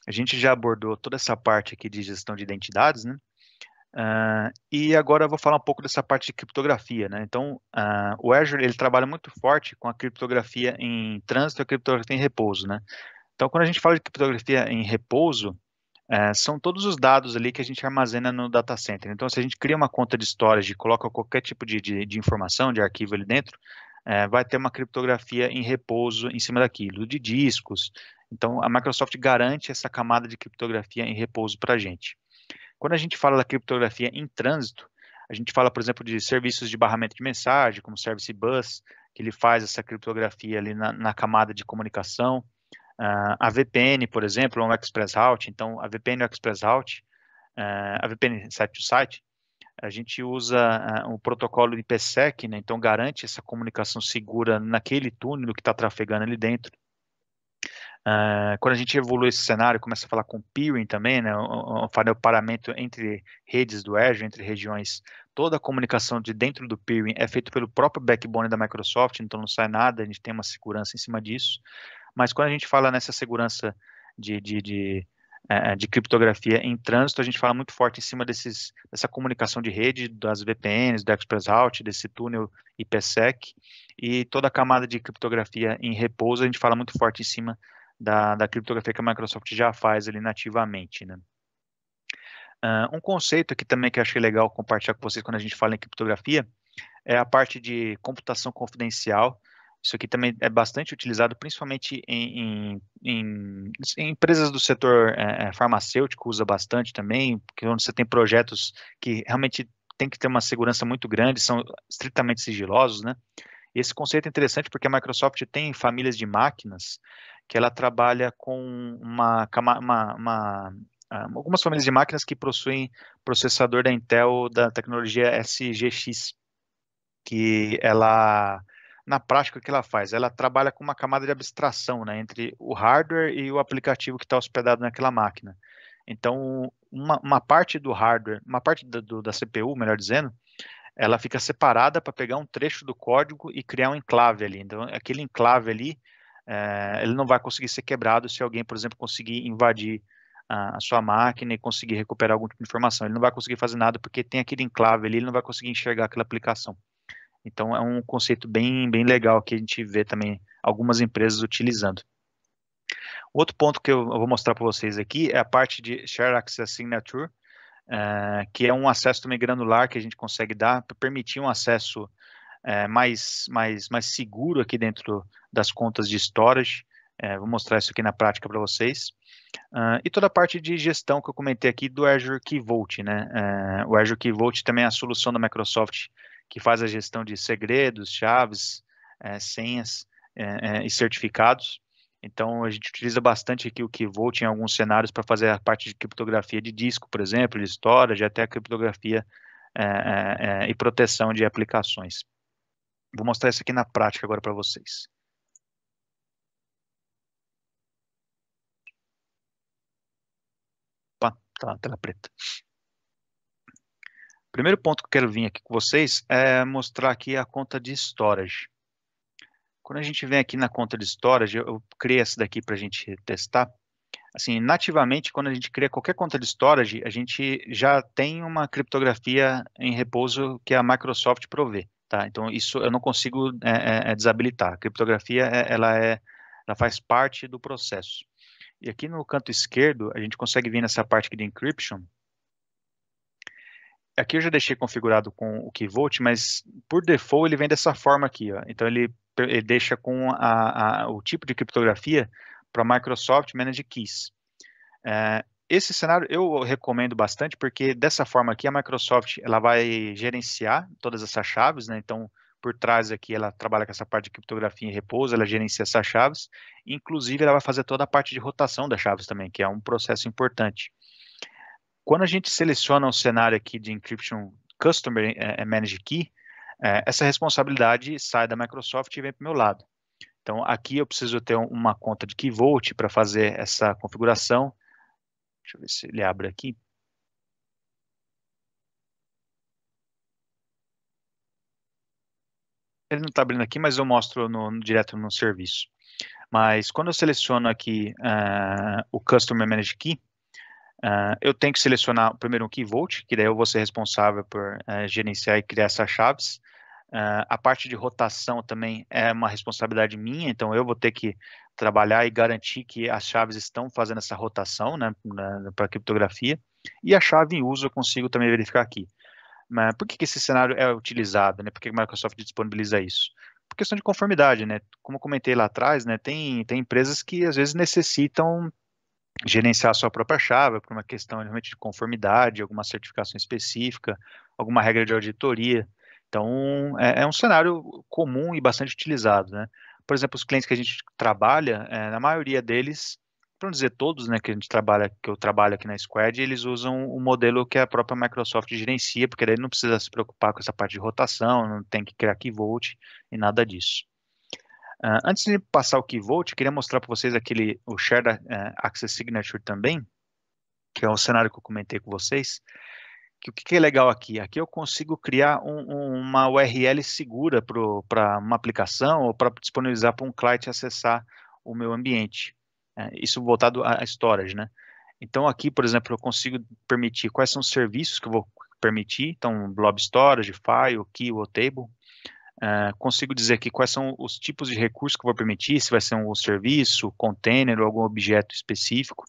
a gente já abordou toda essa parte aqui de gestão de identidades, né? Uh, e agora eu vou falar um pouco dessa parte de criptografia, né? Então, uh, o Azure ele trabalha muito forte com a criptografia em trânsito e a criptografia em repouso, né? Então, quando a gente fala de criptografia em repouso, uh, são todos os dados ali que a gente armazena no data center. Então, se a gente cria uma conta de storage e coloca qualquer tipo de, de, de informação, de arquivo ali dentro, eh, vai ter uma criptografia em repouso em cima daquilo, de discos. Então, a Microsoft garante essa camada de criptografia em repouso para a gente. Quando a gente fala da criptografia em trânsito, a gente fala, por exemplo, de serviços de barramento de mensagem, como o Service Bus, que ele faz essa criptografia ali na, na camada de comunicação. Uh, a VPN, por exemplo, é um Express Route. Então, a VPN é o Express Route, uh, a VPN site-to-site, a gente usa uh, ah, um protocolo IPsec, né? então garante essa comunicação segura naquele túnel que está trafegando ali dentro. Uh, quando a gente evolui esse cenário, começa a falar com peering também, né, o, o, o paramento entre redes do Azure, entre regiões, toda a comunicação de dentro do peering é feita pelo próprio backbone da Microsoft, então não sai nada, a gente tem uma segurança em cima disso. Mas quando a gente fala nessa segurança de, de, de é, é, de criptografia em trânsito, a gente fala muito forte em cima desses, dessa comunicação de rede, das VPNs, do Express Route, desse túnel IPsec, e toda a camada de criptografia em repouso, a gente fala muito forte em cima da, da criptografia que a Microsoft já faz ali nativamente, né? Uh, um conceito aqui também que eu achei legal compartilhar com vocês quando a gente fala em criptografia é a parte de computação confidencial. Isso aqui também é bastante utilizado, principalmente em, em, em, em empresas do setor é, é farmacêutico, usa bastante também, porque onde você tem projetos que realmente tem que ter uma segurança muito grande, são estritamente sigilosos, né? Esse conceito é interessante porque a Microsoft tem famílias de máquinas que ela trabalha com uma, uma, uma ah, algumas famílias de máquinas que possuem processador da Intel da tecnologia SGX, que ela na prática o que ela faz? Ela trabalha com uma camada de abstração né, entre o hardware e o aplicativo que está hospedado naquela máquina. Então, uma, uma, parte do hardware, uma parte do, do, da CPU, melhor dizendo, ela fica separada para pegar um trecho do código e criar um enclave ali. Então, aquele enclave ali é, ele não vai conseguir ser quebrado se alguém, por exemplo, conseguir invadir a, sua máquina e conseguir recuperar algum tipo de informação. Ele não vai conseguir fazer nada porque tem aquele enclave ali, ele não vai conseguir enxergar aquela aplicação. Então é um conceito bem, bem legal que a gente vê também algumas empresas utilizando. Outro ponto que eu vou mostrar para vocês aqui é a parte de Share Access Signature, é, que é um acesso também granular que a gente consegue dar para permitir um acesso é, mais, mais, mais seguro aqui dentro das contas de storage. É, vou mostrar isso aqui na prática para vocês. Uh, e toda a parte de gestão que eu comentei aqui do Azure Key Vault, né? Uh, o Azure Key Vault também é a solução da Microsoft que faz a gestão de segredos, chaves, é, senhas é, é e certificados. Então, a gente utiliza bastante aqui o Key Vault em alguns cenários para fazer a parte de criptografia de disco, por exemplo, de storage, até a criptografia é, e proteção de aplicações. Vou mostrar isso aqui na prática agora para vocês. está na tela preta. Primeiro ponto que eu quero vir aqui com vocês é mostrar aqui a conta de storage. Quando a gente vem aqui na conta de storage, eu, criei essa daqui para a gente testar. Assim, nativamente, quando a gente cria qualquer conta de storage, a gente já tem uma criptografia em repouso que a Microsoft provê. Tá? Então, isso eu não consigo é, é, é desabilitar. A criptografia, é, ela, é, ela faz parte do processo. E aqui no canto esquerdo, a gente consegue vir nessa parte aqui de encryption. Aqui eu já deixei configurado com o Keyvolt, mas por default ele vem dessa forma aqui. Ó. Então ele, ele deixa com a, a, o tipo de criptografia para Microsoft Manage Keys. É, esse cenário eu recomendo bastante porque dessa forma aqui a Microsoft ela vai gerenciar todas essas chaves, né? Então por trás aqui, ela trabalha com essa parte de criptografia em repouso, ela gerencia essas chaves, inclusive ela vai fazer toda a parte de rotação das chaves também, que é um processo importante. Quando a gente seleciona um cenário aqui de Encryption Customer é, é Managed Key, é, essa responsabilidade sai da Microsoft e vem para o meu lado. Então, aqui eu preciso ter uma conta de KeyVault para fazer essa configuração. Deixa eu ver se ele abre aqui. ele não está abrindo aqui, mas eu mostro no, no, direto no serviço. Mas quando eu seleciono aqui uh, o Customer Managed Key, uh, eu tenho que selecionar primeiro um Key Vault, que daí eu vou ser responsável por uh, gerenciar e criar essas chaves. Ah, a parte de rotação também é uma responsabilidade minha, então eu vou ter que trabalhar e garantir que as chaves estão fazendo essa rotação né, para criptografia. E a chave em uso eu consigo também verificar aqui. Mas por que, que esse cenário é utilizado, né? Por que a Microsoft disponibiliza isso? Por questão de conformidade, né? Como comentei lá atrás, né? Tem, tem empresas que às vezes necessitam gerenciar a sua própria chave por uma questão realmente de conformidade, alguma certificação específica, alguma regra de auditoria. Então, é, é um cenário comum e bastante utilizado, né? Por exemplo, os clientes que a gente trabalha, é, na maioria deles, para não dizer todos, né, que a gente trabalha, que eu trabalho aqui na Squad, eles usam o modelo que a própria Microsoft gerencia, porque daí não precisa se preocupar com essa parte de rotação, não tem que criar keyvolt e nada disso. Uh, antes de passar o keyvolt, queria mostrar para vocês aquele o Shared uh, Access Signature também, que é o cenário que eu comentei com vocês. Que, o que, que é legal aqui? Aqui eu consigo criar um, um, uma URL segura para uma aplicação ou para disponibilizar para um cliente acessar o meu ambiente. É, isso voltado a, storage, né? Então aqui, por exemplo, eu consigo permitir quais são os serviços que eu vou permitir, então blob storage, file, key ou table. Uh, consigo dizer aqui quais são os tipos de recursos que eu vou permitir, se vai ser um serviço, container ou algum objeto específico.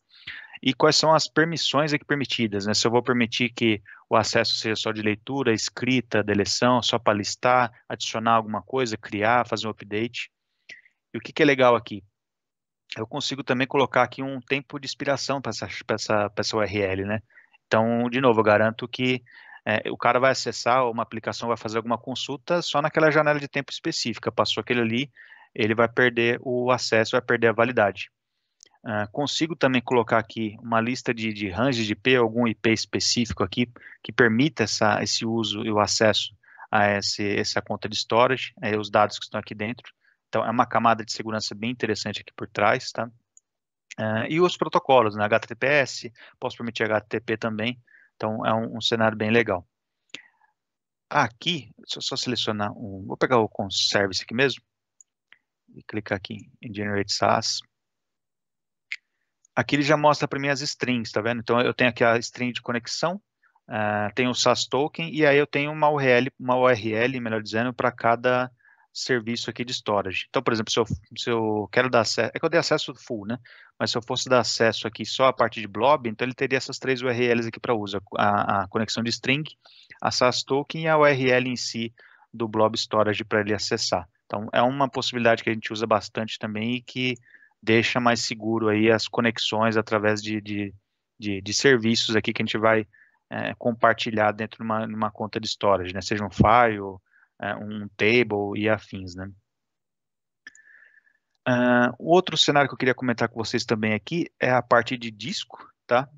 E quais são as permissões aqui permitidas, né? Se eu vou permitir que o acesso seja só de leitura, escrita, deleção, só para listar, adicionar alguma coisa, criar, fazer um update. E o que, que é legal aqui? eu consigo também colocar aqui um tempo de expiração para essa, essa, essa URL, né? Então, de novo, eu garanto que é, o cara vai acessar, uma aplicação vai fazer alguma consulta só naquela janela de tempo específica. Passou aquele ali, ele vai perder o acesso, vai perder a validade. Uh, consigo também colocar aqui uma lista de, de range de IP, algum IP específico aqui, que permita essa, esse uso e o acesso a esse, essa conta de storage, é, os dados que estão aqui dentro. Então, é uma camada de segurança bem interessante aqui por trás, tá? Uh, e os protocolos, né? HTTPS, posso permitir HTTP também, então é um, um cenário bem legal. Aqui, deixa eu só selecionar um, vou pegar o Conservice aqui mesmo, e clicar aqui em Generate SaaS. Aqui ele já mostra para mim as strings, tá vendo? Então eu tenho aqui a string de conexão, uh, tenho o SaaS token, e aí eu tenho uma URL, uma URL melhor dizendo, para cada serviço aqui de storage. Então, por exemplo, se eu, se eu quero dar acesso, é que eu dei acesso full, né? Mas se eu fosse dar acesso aqui só a parte de blob, então ele teria essas três URLs aqui para uso, a, a, conexão de string, a SAS token e a URL em si do blob storage para ele acessar. Então, é uma possibilidade que a gente usa bastante também e que deixa mais seguro aí as conexões através de, de, de, de serviços aqui que a gente vai é, compartilhar dentro de uma, uma conta de storage, né? Seja um file, é, um table e afins, né? Uh, outro cenário que eu queria comentar com vocês também aqui é a parte de disco, tá?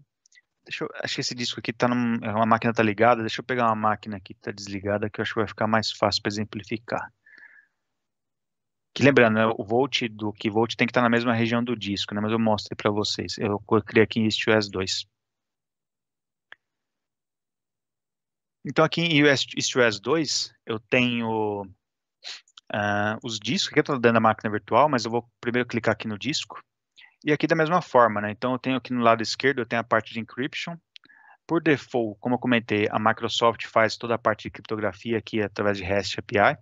Deixa eu, acho que esse disco aqui tá numa é, uma máquina tá ligada, deixa eu pegar uma máquina aqui que tá desligada que eu acho que vai ficar mais fácil para exemplificar. Que lembrando, né, o volt do que volt tem que estar tá na mesma região do disco, né? Mas eu mostro para vocês. Eu criei aqui em STOS 2. Então aqui em US, US 2, eu tenho uh, os discos, aqui eu estou dando a máquina virtual, mas eu vou primeiro clicar aqui no disco. E aqui da mesma forma, né? Então eu tenho aqui no lado esquerdo, eu tenho a parte de encryption. Por default, como eu comentei, a Microsoft faz toda a parte de criptografia aqui através de REST API.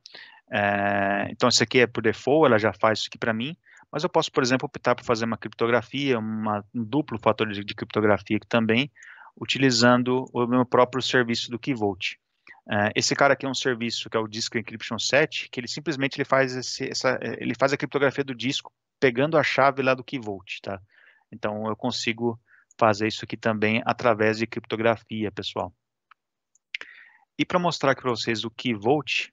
É, então isso aqui é por default, ela já faz isso aqui para mim. Mas eu posso, por exemplo, optar por fazer uma criptografia, uma, um duplo fator de, de criptografia aqui também, utilizando o meu próprio serviço do Keyvolt. Uh, esse cara aqui é um serviço que é o Disco Encryption set, que ele simplesmente ele faz, esse, essa, é, ele faz a criptografia do disco pegando a chave lá do Keyvolt, tá? Então eu consigo fazer isso aqui também através de criptografia, pessoal. E para mostrar aqui para vocês o Keyvolt,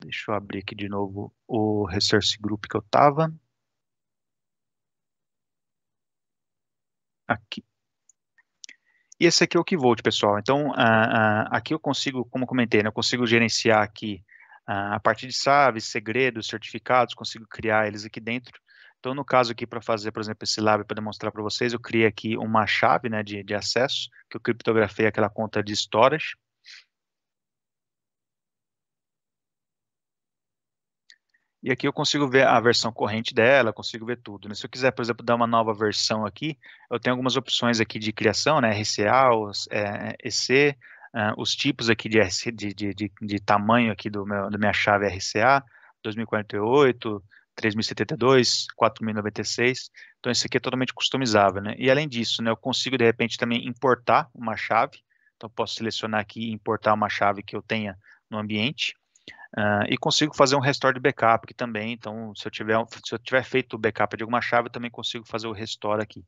deixa eu abrir aqui de novo o Resource Group que eu estava. Aqui. E esse aqui é o Keyvolt, pessoal. Então, uh, uh, aqui eu consigo, como comentei, né, eu consigo gerenciar aqui uh, a parte de chaves, segredos, certificados, consigo criar eles aqui dentro. Então, no caso aqui, para fazer, por exemplo, esse lab para demonstrar para vocês, eu criei aqui uma chave né, de, de acesso, que eu criptografei aquela conta de storage. E aqui eu consigo ver a versão corrente dela, consigo ver tudo. Né? Se eu quiser, por exemplo, dar uma nova versão aqui, eu tenho algumas opções aqui de criação, né? RCA, os, é, EC, ah, os tipos aqui de, de, de, de, tamanho aqui do meu, da minha chave RCA, 2048, 3072, 4096. Então, esse aqui é totalmente customizável, né? E além disso, né, eu consigo, de repente, também importar uma chave. Então, posso selecionar aqui e importar uma chave que eu tenha no ambiente. Uh, e consigo fazer um restore de backup aqui também. Então, se eu tiver, se eu tiver feito o backup de alguma chave, eu também consigo fazer o restore aqui.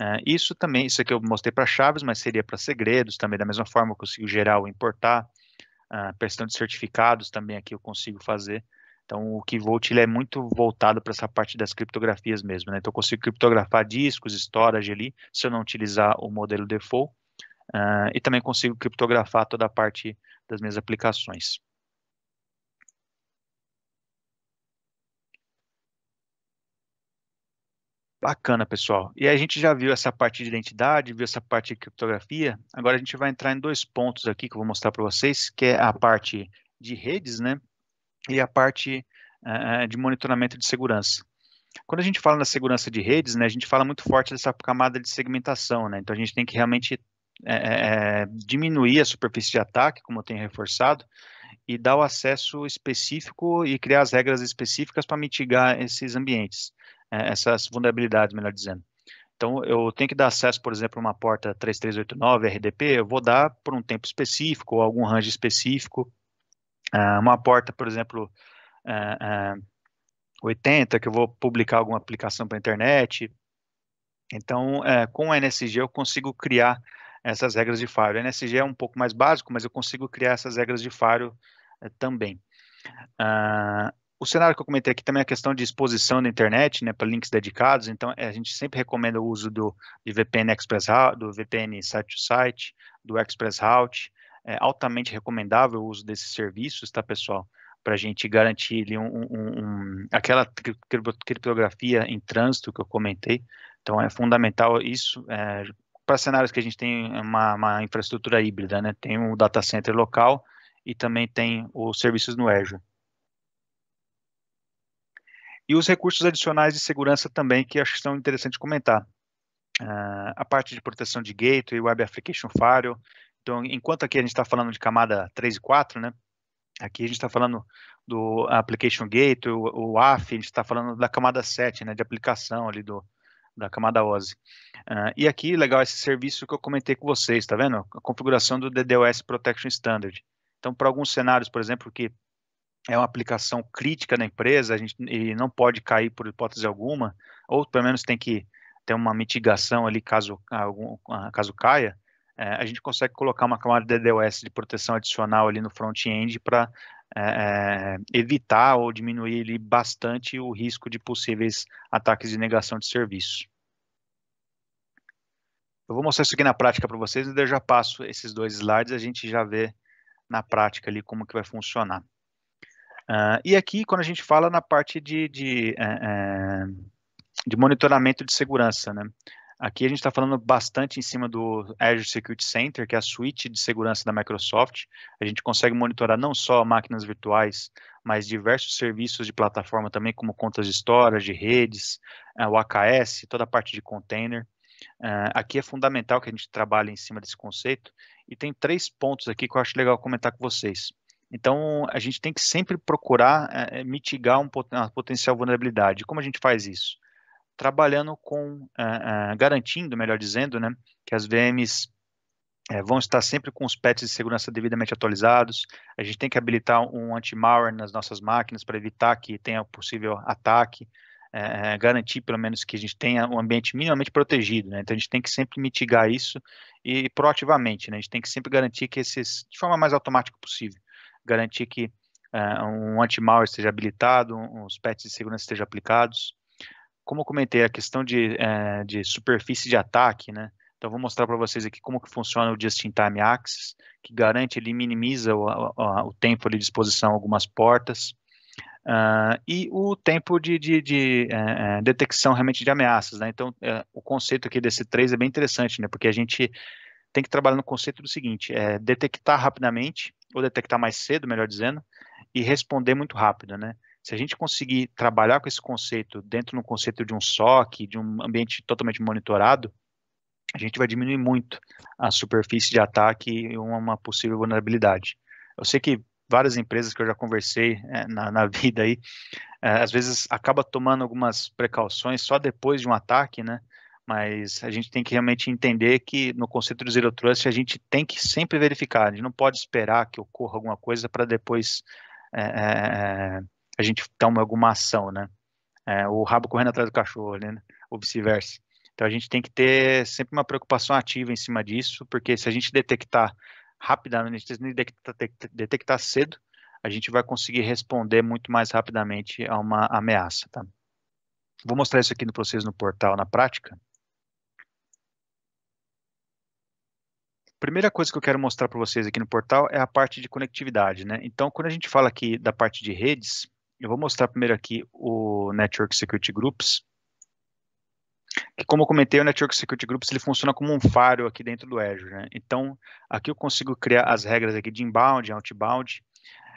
Uh, isso também, isso aqui eu mostrei para chaves, mas seria para segredos também. Da mesma forma, eu consigo gerar ou importar. Uh, ah, questão de certificados também aqui eu consigo fazer. Então, o Keyvolt ele é muito voltado para essa parte das criptografias mesmo. Né? Então, eu consigo criptografar discos, storage ali, se eu não utilizar o modelo default. Uh, e também consigo criptografar toda a parte das minhas aplicações. Bacana, pessoal. E a gente já viu essa parte de identidade, viu essa parte de criptografia. Agora a gente vai entrar em dois pontos aqui que eu vou mostrar para vocês, que é a parte de redes, né? E a parte uh, de monitoramento de segurança. Quando a gente fala na segurança de redes, né, a gente fala muito forte dessa camada de segmentação, né? Então a gente tem que realmente é, é, diminuir a superfície de ataque, como eu tenho reforçado, e dar o acesso específico e criar as regras específicas para mitigar esses ambientes. É, essas vulnerabilidades, melhor dizendo. Então, eu tenho que dar acesso, por exemplo, a uma porta 3389 RDP, eu vou dar por um tempo específico, ou algum range específico. É, uma porta, por exemplo, 80, é, que eu vou publicar alguma aplicação para a internet. Então, com o NSG, eu consigo criar essas regras de faro. O NSG é um pouco mais básico, mas eu consigo criar essas regras de faro também. Uh, o cenário que eu comentei aqui também é a questão de exposição da internet, né, para links dedicados. Então, é, a gente sempre recomenda o uso do VPN Express Route, do VPN site to site, do Express Route. É altamente recomendável o uso desses serviços, tá, pessoal? Para a gente garantir um, um, um, aquela criptografia em trânsito que eu comentei. Então, é fundamental isso. É, para cenários que a gente tem uma, uma infraestrutura híbrida, né? Tem o um data center local e também tem os serviços no Azure. E os recursos adicionais de segurança também, que acho que são interessantes comentar. Uh, a parte de proteção de gateway, web application firewall. Então, enquanto aqui a gente está falando de camada 3 e 4, né? Aqui a gente está falando do application gateway, o, o AF, a gente está falando da camada 7, né? De aplicação ali do, da camada OSI. Uh, ah, e aqui, legal, esse serviço que eu comentei com vocês, tá vendo? A configuração do DDoS Protection Standard. Então, para alguns cenários, por exemplo, que é uma aplicação crítica da empresa, a gente e não pode cair por hipótese alguma, ou pelo menos tem que ter uma mitigação ali caso, algum, ah, caso caia, é, a gente consegue colocar uma camada de DDoS de proteção adicional ali no front-end para é, eh, eh, evitar ou diminuir ali, bastante o risco de possíveis ataques de negação de serviço. Eu vou mostrar isso aqui na prática para vocês, e eu já passo esses dois slides, a gente já vê na prática ali como que vai funcionar. Uh, e aqui, quando a gente fala na parte de, de, é, é, de monitoramento de segurança, né? Aqui a gente está falando bastante em cima do Azure Security Center, que é a suíte de segurança da Microsoft. A gente consegue monitorar não só máquinas virtuais, mas diversos serviços de plataforma também, como contas de storage, redes, é, o AKS, toda a parte de container. aqui é fundamental que a gente trabalhe em cima desse conceito. E tem três pontos aqui que eu acho legal comentar com vocês. Então, a gente tem que sempre procurar é, mitigar um, uma potencial vulnerabilidade. Como a gente faz isso? Trabalhando com, é, é, garantindo, melhor dizendo, né, que as VMs vão estar sempre com os patches de segurança devidamente atualizados. A gente tem que habilitar um anti-malware nas nossas máquinas para evitar que tenha possível ataque. É, garantir pelo menos que a gente tenha um ambiente minimamente protegido, né? Então a gente tem que sempre mitigar isso e proativamente, né? A gente tem que sempre garantir que esses, de forma mais automática possível, garantir que uh, um anti-malware esteja habilitado, um, os patches de segurança estejam aplicados. Como eu comentei, a questão de, uh, de superfície de ataque, né? Então, vou mostrar para vocês aqui como que funciona o Just-in-Time Access, que garante, ele minimiza o, o, o tempo de exposição a algumas portas, uh, e o tempo de, de, de uh, detecção realmente de ameaças, né? Então, uh, o conceito aqui desse 3 é bem interessante, né? Porque a gente tem que trabalhar no conceito do seguinte, é detectar rapidamente, ou detectar mais cedo, melhor dizendo, e responder muito rápido, né? Se a gente conseguir trabalhar com esse conceito dentro do conceito de um SOC, de um ambiente totalmente monitorado, a gente vai diminuir muito a superfície de ataque e uma possível vulnerabilidade. Eu sei que várias empresas que eu já conversei é, na, na, vida aí, é, às vezes acaba tomando algumas precauções só depois de um ataque, né? mas a gente tem que realmente entender que no conceito do Zero Trust a gente tem que sempre verificar, a gente não pode esperar que ocorra alguma coisa para depois é, é, é, a gente tome alguma ação, né? É, o rabo correndo atrás do cachorro, né? ou vice-versa. Então a gente tem que ter sempre uma preocupação ativa em cima disso, porque se a gente detectar rapidamente, se detectar, detectar cedo, a gente vai conseguir responder muito mais rapidamente a uma ameaça, tá? Vou mostrar isso aqui para vocês no portal na prática. primeira coisa que eu quero mostrar para vocês aqui no portal é a parte de conectividade, né? Então, quando a gente fala aqui da parte de redes, eu vou mostrar primeiro aqui o Network Security Groups, que como eu comentei, o Network Security Groups ele funciona como um faro aqui dentro do Azure, né? Então, aqui eu consigo criar as regras aqui de inbound, outbound,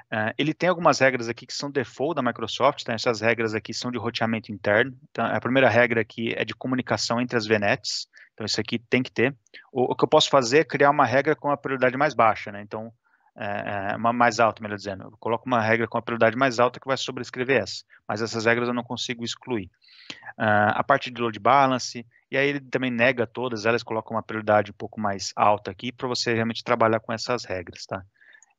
Uh, ele tem algumas regras aqui que são default da Microsoft, tá? essas regras aqui são de roteamento interno. Então, a primeira regra aqui é de comunicação entre as VNets. Então, isso aqui tem que ter. O, o, que eu posso fazer é criar uma regra com a prioridade mais baixa, né? Então, é, é, uma mais alta, melhor dizendo. Eu coloco uma regra com a prioridade mais alta que vai sobrescrever essa, mas essas regras eu não consigo excluir. Uh, a parte de load balance, e aí ele também nega todas elas, coloca uma prioridade um pouco mais alta aqui para você realmente trabalhar com essas regras, tá?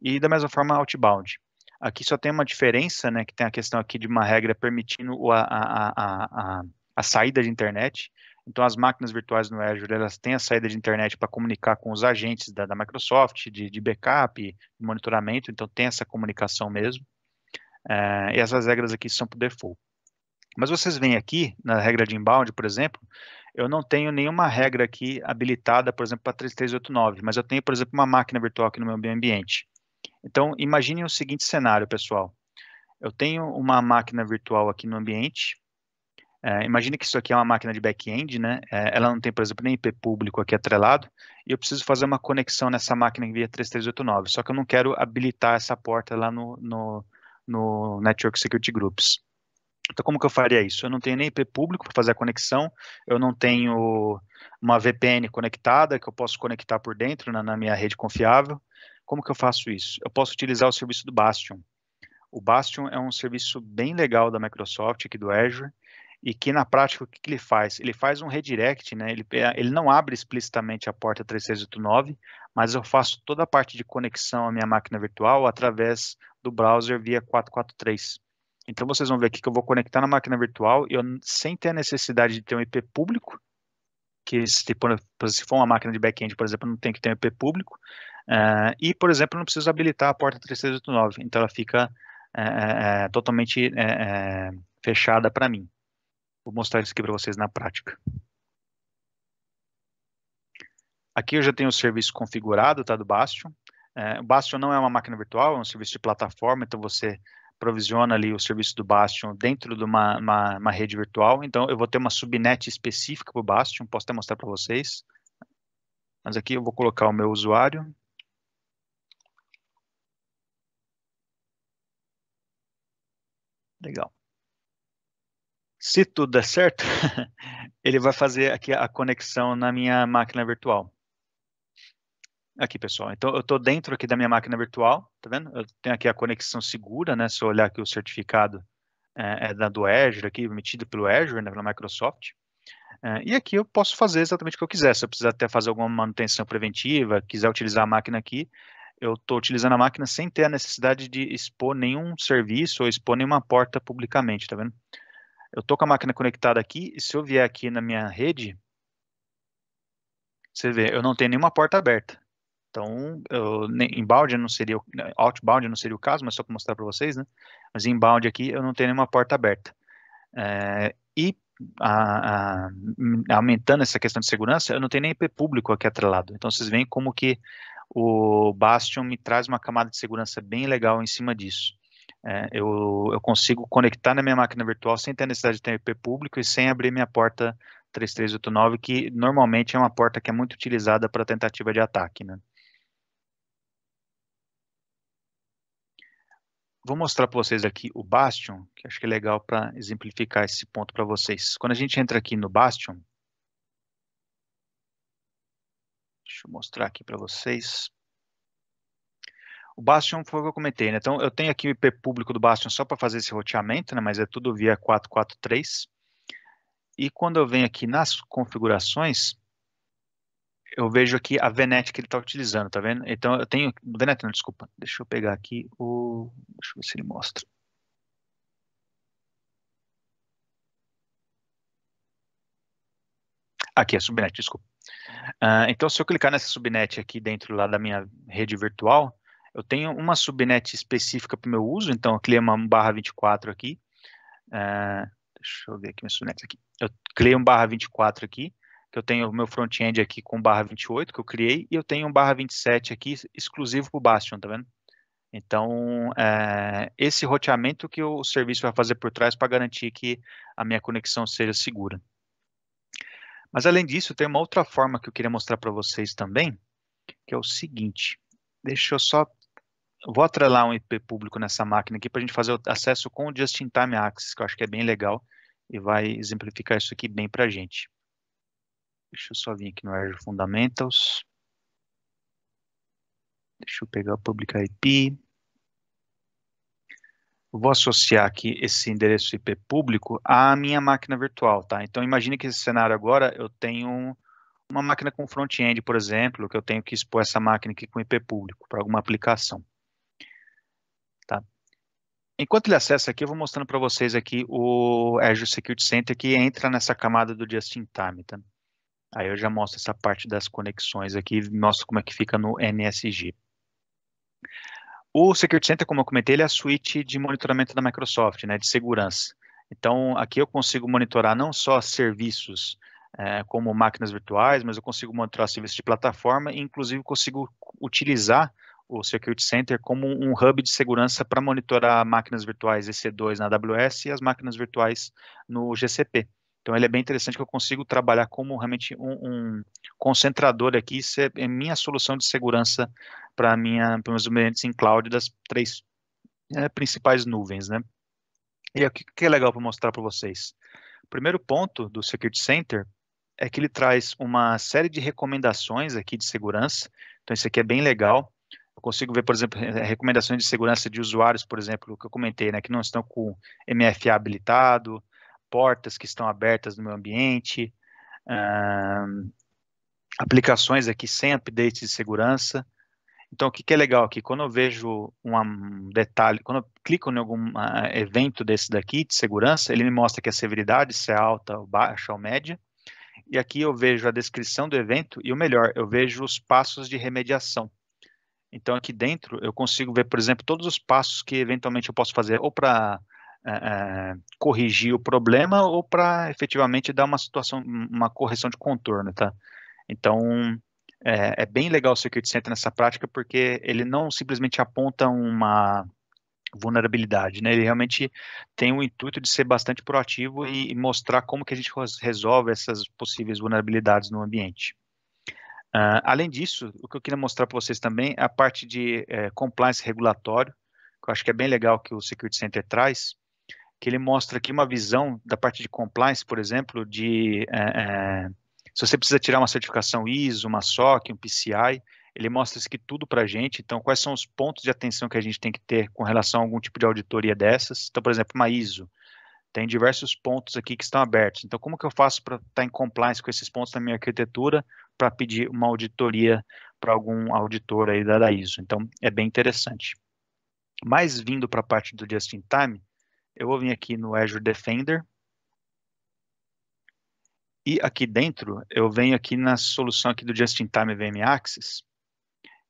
E da mesma forma, outbound. Aqui só tem uma diferença, né, que tem a questão aqui de uma regra permitindo a, a, a, a, a saída de internet, então, as máquinas virtuais no Azure, elas têm a saída de internet para comunicar com os agentes da, da Microsoft, de, de backup, de monitoramento, então tem essa comunicação mesmo. É, e essas regras aqui são por default. Mas vocês veem aqui, na regra de inbound, por exemplo, eu não tenho nenhuma regra aqui habilitada, por exemplo, para 3389, mas eu tenho, por exemplo, uma máquina virtual aqui no meu ambiente. Então, imaginem o seguinte cenário, pessoal. Eu tenho uma máquina virtual aqui no ambiente, é, imagina que isso aqui é uma máquina de back-end, né? É, ela não tem, por exemplo, nem IP público aqui atrelado, e eu preciso fazer uma conexão nessa máquina via 3389, só que eu não quero habilitar essa porta lá no, no, no Network Security Groups. Então, como que eu faria isso? Eu não tenho nem IP público para fazer a conexão, eu não tenho uma VPN conectada que eu posso conectar por dentro na, na minha rede confiável. Como que eu faço isso? Eu posso utilizar o serviço do Bastion. O Bastion é um serviço bem legal da Microsoft, aqui do Azure, e que na prática o que, que, ele faz? Ele faz um redirect, né? Ele, ele não abre explicitamente a porta 3689, mas eu faço toda a parte de conexão à minha máquina virtual através do browser via 443. Então vocês vão ver aqui que eu vou conectar na máquina virtual eu, sem ter a necessidade de ter um IP público, que se, tipo, se for uma máquina de back-end, por exemplo, não tem que ter um IP público, uh, e, por exemplo, não preciso habilitar a porta 3689, então ela fica eh, eh, totalmente fechada para mim. Vou mostrar isso aqui para vocês na prática. Aqui eu já tenho o serviço configurado, tá, do Bastion. É, o Bastion não é uma máquina virtual, é um serviço de plataforma, então você provisiona ali o serviço do Bastion dentro de uma, uma, uma rede virtual. Então, eu vou ter uma subnet específica para o Bastion, posso até mostrar para vocês. Mas aqui eu vou colocar o meu usuário. Legal se tudo der certo, ele vai fazer aqui a conexão na minha máquina virtual. Aqui, pessoal. Então, eu estou dentro aqui da minha máquina virtual, tá vendo? Eu tenho aqui a conexão segura, né? Se eu olhar aqui o certificado é, é do Azure, aqui, emitido pelo Azure, né, pela Microsoft. É, e aqui eu posso fazer exatamente o que eu quiser. Se eu precisar até fazer alguma manutenção preventiva, quiser utilizar a máquina aqui, eu estou utilizando a máquina sem ter a necessidade de expor nenhum serviço ou expor nenhuma porta publicamente, tá vendo? Eu tô com a máquina conectada aqui, e se eu vier aqui na minha rede, você vê, eu não tenho nenhuma porta aberta. Então, eu, inbound não seria, outbound não seria o caso, mas só para mostrar para vocês, né? Mas inbound aqui eu não tenho nenhuma porta aberta. É, e a, a, aumentando essa questão de segurança, eu não tenho nem IP público aqui atrelado. Então, vocês veem como que o Bastion me traz uma camada de segurança bem legal em cima disso. É, eu, eu consigo conectar na minha máquina virtual sem ter necessidade de ter IP público e sem abrir minha porta 3389, que normalmente é uma porta que é muito utilizada para tentativa de ataque. Né? Vou mostrar para vocês aqui o Bastion, que acho que é legal para exemplificar esse ponto para vocês. Quando a gente entra aqui no Bastion, deixa eu mostrar aqui para vocês. O Bastion foi o que eu comentei, né? Então eu tenho aqui o IP público do Bastion só para fazer esse roteamento, né? Mas é tudo via 443. E quando eu venho aqui nas configurações, eu vejo aqui a VNet que ele está utilizando, tá vendo? Então eu tenho. VNet não, desculpa. Deixa eu pegar aqui o. Deixa eu ver se ele mostra. Aqui é subnet, desculpa. Uh, então, se eu clicar nessa subnet aqui dentro lá da minha rede virtual, eu tenho uma subnet específica para o meu uso, então eu criei uma barra 24 aqui. Uh, deixa eu ver aqui minha subnet aqui. Eu criei um barra 24 aqui, que eu tenho o meu front-end aqui com barra 28 que eu criei, e eu tenho um barra 27 aqui exclusivo para o Bastion, tá vendo? Então, é, esse roteamento que o serviço vai fazer por trás para garantir que a minha conexão seja segura. Mas, além disso, tem uma outra forma que eu queria mostrar para vocês também, que é o seguinte. Deixa eu só vou atrelar um IP público nessa máquina aqui para a gente fazer o acesso com o Just-in-Time Access, que eu acho que é bem legal e vai exemplificar isso aqui bem para a gente. Deixa eu só vir aqui no Azure Fundamentals. Deixa eu pegar o Public IP. Vou associar aqui esse endereço IP público à minha máquina virtual, tá? Então, imagine que esse cenário agora eu tenho uma máquina com front-end, por exemplo, que eu tenho que expor essa máquina aqui com IP público para alguma aplicação. Enquanto ele acessa aqui, eu vou mostrando para vocês aqui o Azure Security Center que entra nessa camada do just-in-time, tá? Aí eu já mostro essa parte das conexões aqui, mostro como é que fica no NSG. O Security Center, como eu comentei, ele é a suíte de monitoramento da Microsoft, né, de segurança. Então, aqui eu consigo monitorar não só serviços é, como máquinas virtuais, mas eu consigo monitorar serviços de plataforma e, inclusive, consigo utilizar o Security Center como um hub de segurança para monitorar máquinas virtuais EC2 na AWS e as máquinas virtuais no GCP. Então ele é bem interessante que eu consigo trabalhar como realmente um, um concentrador aqui, isso é, é, minha solução de segurança para minha para meus ambientes em cloud das três é, principais nuvens, né? E o que, que é legal para mostrar para vocês? O primeiro ponto do Security Center é que ele traz uma série de recomendações aqui de segurança. Então isso aqui é bem legal. Eu consigo ver, por exemplo, recomendações de segurança de usuários, por exemplo, que eu comentei, né, que não estão com MFA habilitado, portas que estão abertas no meu ambiente, uh, aplicações aqui sem updates de segurança. Então, o que, que é legal aqui? Quando eu vejo um detalhe, quando eu clico em algum ah, evento desse daqui de segurança, ele me mostra que a severidade, se é alta ou baixa ou média. E aqui eu vejo a descrição do evento e o melhor, eu vejo os passos de remediação. Então, aqui dentro, eu consigo ver, por exemplo, todos os passos que eventualmente eu posso fazer, ou para é, eh, eh, corrigir o problema, ou para efetivamente dar uma situação, uma correção de contorno, tá? Então, é, é, bem legal o Security Center nessa prática, porque ele não simplesmente aponta uma vulnerabilidade, né? Ele realmente tem o intuito de ser bastante proativo e, e mostrar como que a gente resolve essas possíveis vulnerabilidades no ambiente. Uh, além disso, o que eu queria mostrar para vocês também é a parte de é, compliance regulatório, que eu acho que é bem legal que o Security Center traz, que ele mostra aqui uma visão da parte de compliance, por exemplo, de é, se você precisa tirar uma certificação ISO, uma SOC, um PCI, ele mostra isso aqui tudo para a gente, então quais são os pontos de atenção que a gente tem que ter com relação a algum tipo de auditoria dessas. Então, por exemplo, uma ISO, tem diversos pontos aqui que estão abertos. Então, como que eu faço para estar tá em compliance com esses pontos na minha arquitetura para pedir uma auditoria para algum auditor aí da ISO? Então, é bem interessante. Mas vindo para a parte do just-in-time, eu vou vir aqui no Azure Defender. E aqui dentro, eu venho aqui na solução aqui do Just-in-Time VM Access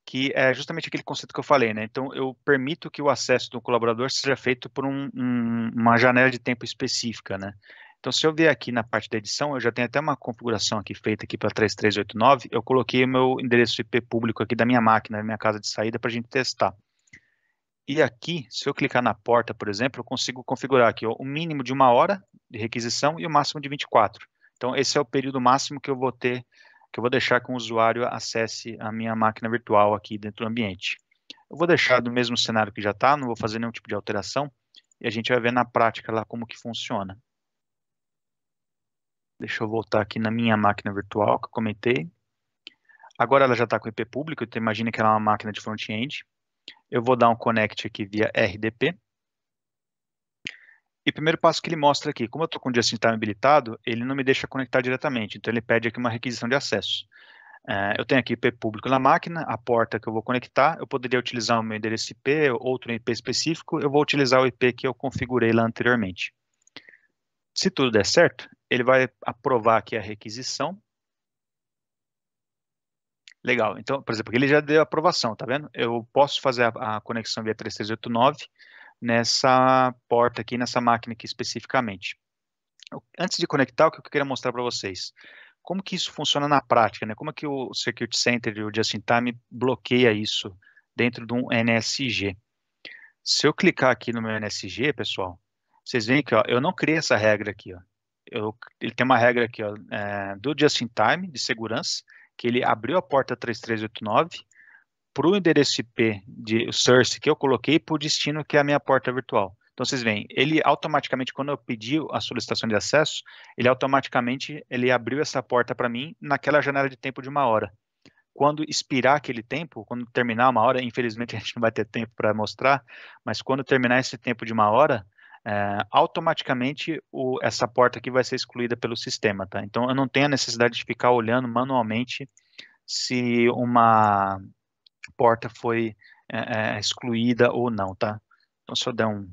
que é justamente aquele conceito que eu falei, né? Então, eu permito que o acesso do colaborador seja feito por um, um, uma janela de tempo específica, né? Então, se eu vier aqui na parte da edição, eu já tenho até uma configuração aqui feita aqui para 3389, eu coloquei o meu endereço IP público aqui da minha máquina, da minha casa de saída, para a gente testar. E aqui, se eu clicar na porta, por exemplo, eu consigo configurar aqui o mínimo de uma hora de requisição e o máximo de 24. Então, esse é o período máximo que eu vou ter que eu vou deixar que o usuário acesse a minha máquina virtual aqui dentro do ambiente. Eu vou deixar do mesmo cenário que já está, não vou fazer nenhum tipo de alteração, e a gente vai ver na prática lá como que funciona. Deixa eu voltar aqui na minha máquina virtual que eu comentei. Agora ela já está com IP público, então imagina que ela é uma máquina de front-end. Eu vou dar um connect aqui via RDP. E o primeiro passo que ele mostra aqui, como eu estou com o just-in-time habilitado, ele não me deixa conectar diretamente, então ele pede aqui uma requisição de acesso. É, eu tenho aqui IP público na máquina, a porta que eu vou conectar, eu poderia utilizar o meu endereço IP, outro IP específico, eu vou utilizar o IP que eu configurei lá anteriormente. Se tudo der certo, ele vai aprovar aqui a requisição. Legal, então, por exemplo, ele já deu aprovação, tá vendo? Eu posso fazer a, a conexão via 3389, nessa porta aqui, nessa máquina aqui especificamente. Antes de conectar, o que eu queria mostrar para vocês? Como que isso funciona na prática, né? Como é que o Circuit Center e o Just-in-Time bloqueia isso dentro de um NSG? Se eu clicar aqui no meu NSG, pessoal, vocês veem que ó, eu não criei essa regra aqui. Ó. Eu, ele tem uma regra aqui ó, é, do Just-in-Time de segurança, que ele abriu a porta 3389, para o endereço IP de source que eu coloquei para o destino que é a minha porta virtual. Então vocês veem, ele automaticamente, quando eu pedi a solicitação de acesso, ele automaticamente ele abriu essa porta para mim naquela janela de tempo de uma hora. Quando expirar aquele tempo, quando terminar uma hora, infelizmente a gente não vai ter tempo para mostrar, mas quando terminar esse tempo de uma hora, é, automaticamente o, essa porta aqui vai ser excluída pelo sistema, tá? Então eu não tenho a necessidade de ficar olhando manualmente se uma porta foi é, é, excluída ou não, tá? Então, se eu der um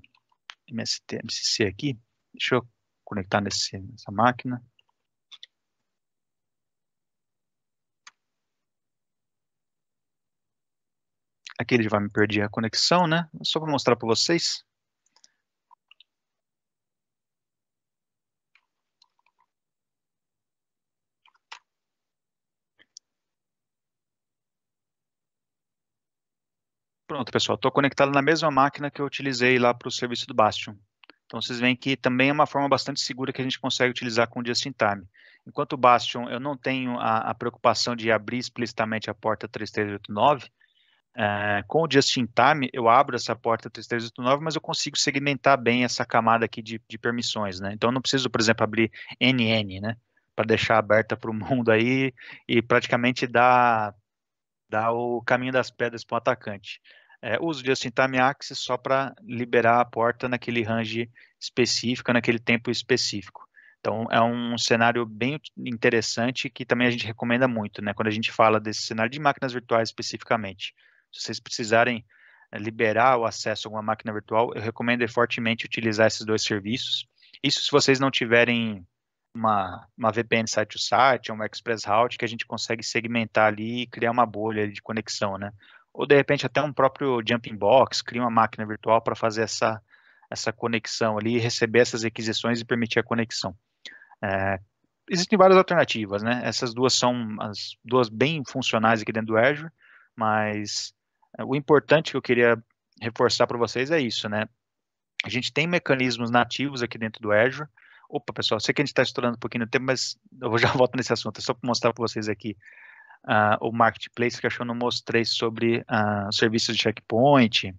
MST, MCC aqui, deixa eu conectar nesse, nessa máquina. Aqui ele vai me perder a conexão, né? Só para mostrar para vocês. Pronto, pessoal, estou conectado na mesma máquina que eu utilizei lá para o serviço do Bastion. Então, vocês veem que também é uma forma bastante segura que a gente consegue utilizar com o Just-in-Time. Enquanto o Bastion, eu não tenho a, a, preocupação de abrir explicitamente a porta 3389, é, eh, com o Just-in-Time eu abro essa porta 3389, mas eu consigo segmentar bem essa camada aqui de, de permissões, né? Então, eu não preciso, por exemplo, abrir NN, né? Para deixar aberta para o mundo aí e praticamente dar, dar o caminho das pedras para o atacante é, uso de just time access só para liberar a porta naquele range específico, naquele tempo específico. Então, é um cenário bem interessante que também a gente recomenda muito, né? Quando a gente fala desse cenário de máquinas virtuais especificamente. Se vocês precisarem eh, liberar o acesso a uma máquina virtual, eu recomendo fortemente utilizar esses dois serviços. Isso se vocês não tiverem uma, uma VPN site-to-site, -site, uma Express Route, que a gente consegue segmentar ali e criar uma bolha de conexão, né? ou de repente até um próprio jumping box, cria uma máquina virtual para fazer essa, essa conexão ali, receber essas requisições e permitir a conexão. É, existem várias alternativas, né? Essas duas são as duas bem funcionais aqui dentro do Azure, mas é, o importante que eu queria reforçar para vocês é isso, né? A gente tem mecanismos nativos aqui dentro do Azure. Opa, pessoal, sei que a gente está estourando um pouquinho no tempo, mas eu já volto nesse assunto, é só para mostrar para vocês aqui uh, o marketplace que eu não mostrei sobre uh, serviços de checkpoint.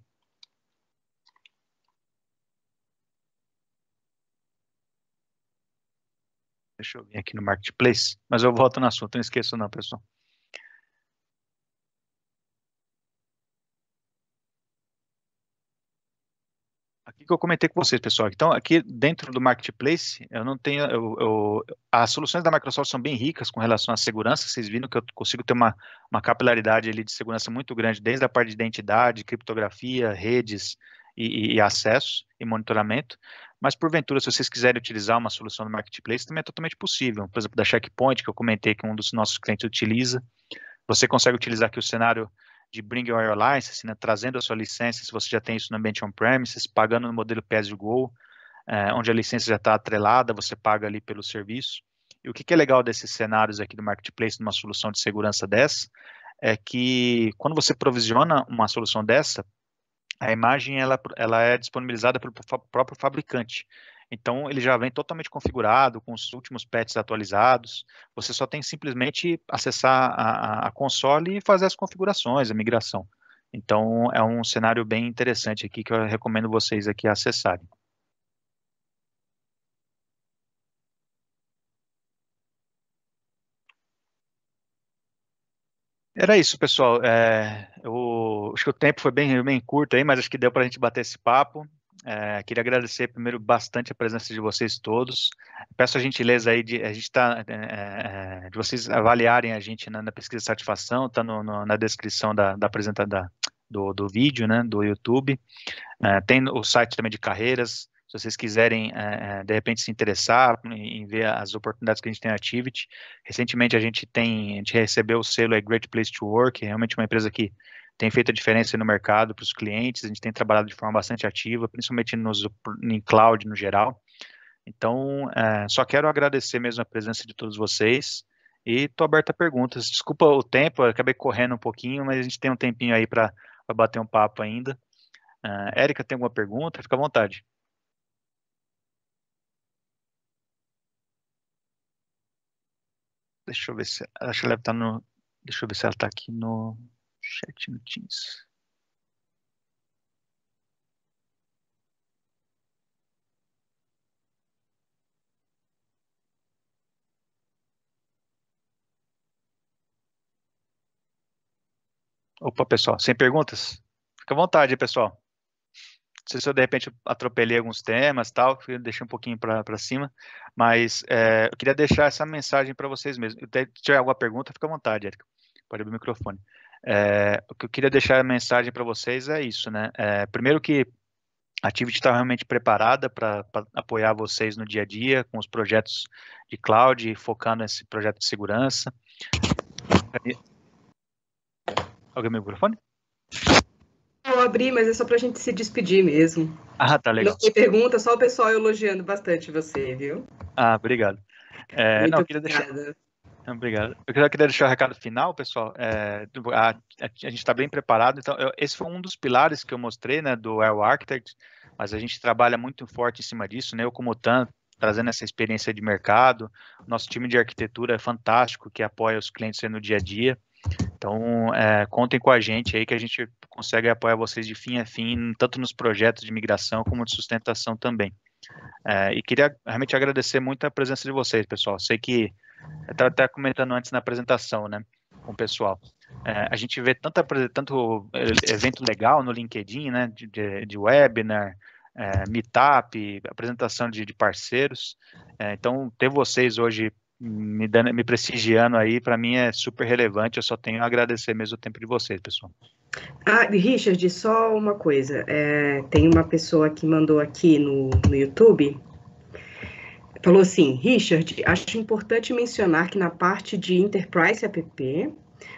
Deixa eu vir aqui no marketplace, mas eu volto no assunto, não esqueço não, pessoal. que eu comentei com vocês, pessoal. Então, aqui dentro do marketplace, eu não tenho. Eu, eu, as soluções da Microsoft são bem ricas com relação à segurança. Vocês viram que eu consigo ter uma, uma capilaridade ali de segurança muito grande, desde a parte de identidade, criptografia, redes e, e acesso e monitoramento. Mas, porventura, se vocês quiserem utilizar uma solução do marketplace, também é totalmente possível. Por exemplo, da Checkpoint, que eu comentei que um dos nossos clientes utiliza. Você consegue utilizar aqui o cenário de Bring Your License, né, trazendo a sua licença, se você já tem isso no ambiente on-premises, pagando no modelo PES Go, é, eh, onde a licença já está atrelada, você paga ali pelo serviço. E o que, que, é legal desses cenários aqui do marketplace, numa solução de segurança dessa, é que quando você provisiona uma solução dessa, a imagem ela, ela é disponibilizada pelo próprio fabricante. Então, ele já vem totalmente configurado, com os últimos patches atualizados. Você só tem simplesmente acessar a, a console e fazer as configurações, a migração. Então, é um cenário bem interessante aqui que eu recomendo vocês aqui acessarem. Era isso, pessoal. É, eu, acho que o tempo foi bem, bem curto aí, mas acho que deu para a gente bater esse papo. É, queria agradecer primeiro bastante a presença de vocês todos. Peço a gentileza aí de a gente tá, é, é, é de vocês avaliarem a gente na, na pesquisa de satisfação, está na descrição da, da apresentação do, do vídeo, né, do YouTube. É, tem o site também de carreiras. Se vocês quiserem, é, de repente, se interessar em, em ver as oportunidades que a gente tem na Activity. Recentemente, a gente tem, a gente recebeu o selo é Great Place to Work, realmente uma empresa que tem feito a diferença no mercado para os clientes, a gente tem trabalhado de forma bastante ativa, principalmente nos, em cloud no geral. Então, é, só quero agradecer mesmo a presença de todos vocês e estou aberto a perguntas. Desculpa o tempo, acabei correndo um pouquinho, mas a gente tem um tempinho aí para bater um papo ainda. Uh, Érica, tem alguma pergunta? Fica à vontade. Deixa eu ver se. Acho que ela tá no. Deixa eu ver se ela está aqui no. Chat no Teams. Opa, pessoal, sem perguntas? Fica à vontade, pessoal. Não sei se eu de repente atropelei alguns temas, tal, deixei um pouquinho para cima, mas é, eu queria deixar essa mensagem para vocês mesmos. Se tiver alguma pergunta, fica à vontade, Érica. Pode abrir o microfone. É, o que eu queria deixar a mensagem para vocês é isso, né? É, primeiro que a Activity está realmente preparada para apoiar vocês no dia a dia com os projetos de cloud, focando nesse projeto de segurança. Alguém meu microfone? Eu abri, mas é só para a gente se despedir mesmo. Ah, tá legal. Não tem pergunta, só o pessoal elogiando bastante você, viu? Ah, obrigado. É, não, queria deixar, Obrigado. Eu queria deixar o um recado final, pessoal. É, a, a, gente está bem preparado. Então, eu, esse foi um dos pilares que eu mostrei, né, do Air Architect, mas a gente trabalha muito forte em cima disso, né? Eu, como TAN, trazendo essa experiência de mercado. Nosso time de arquitetura é fantástico, que apoia os clientes no dia a dia. Então, é, contem com a gente aí que a gente consegue apoiar vocês de fim a fim, tanto nos projetos de migração como de sustentação também. É, e queria realmente agradecer muito a presença de vocês, pessoal. Sei que eu estava até comentando antes na apresentação, né, com o pessoal. É, a gente vê tanto evento legal no LinkedIn, né, de, de, de webinar, é, meetup, apresentação de, de parceiros. É, então, ter vocês hoje me, dando, me prestigiando aí, para mim é super relevante. Eu só tenho a agradecer mesmo o tempo de vocês, pessoal. Ah, Richard, só uma coisa. É, tem uma pessoa que mandou aqui no, no YouTube falou assim: Richard, acho importante mencionar que na parte de Enterprise App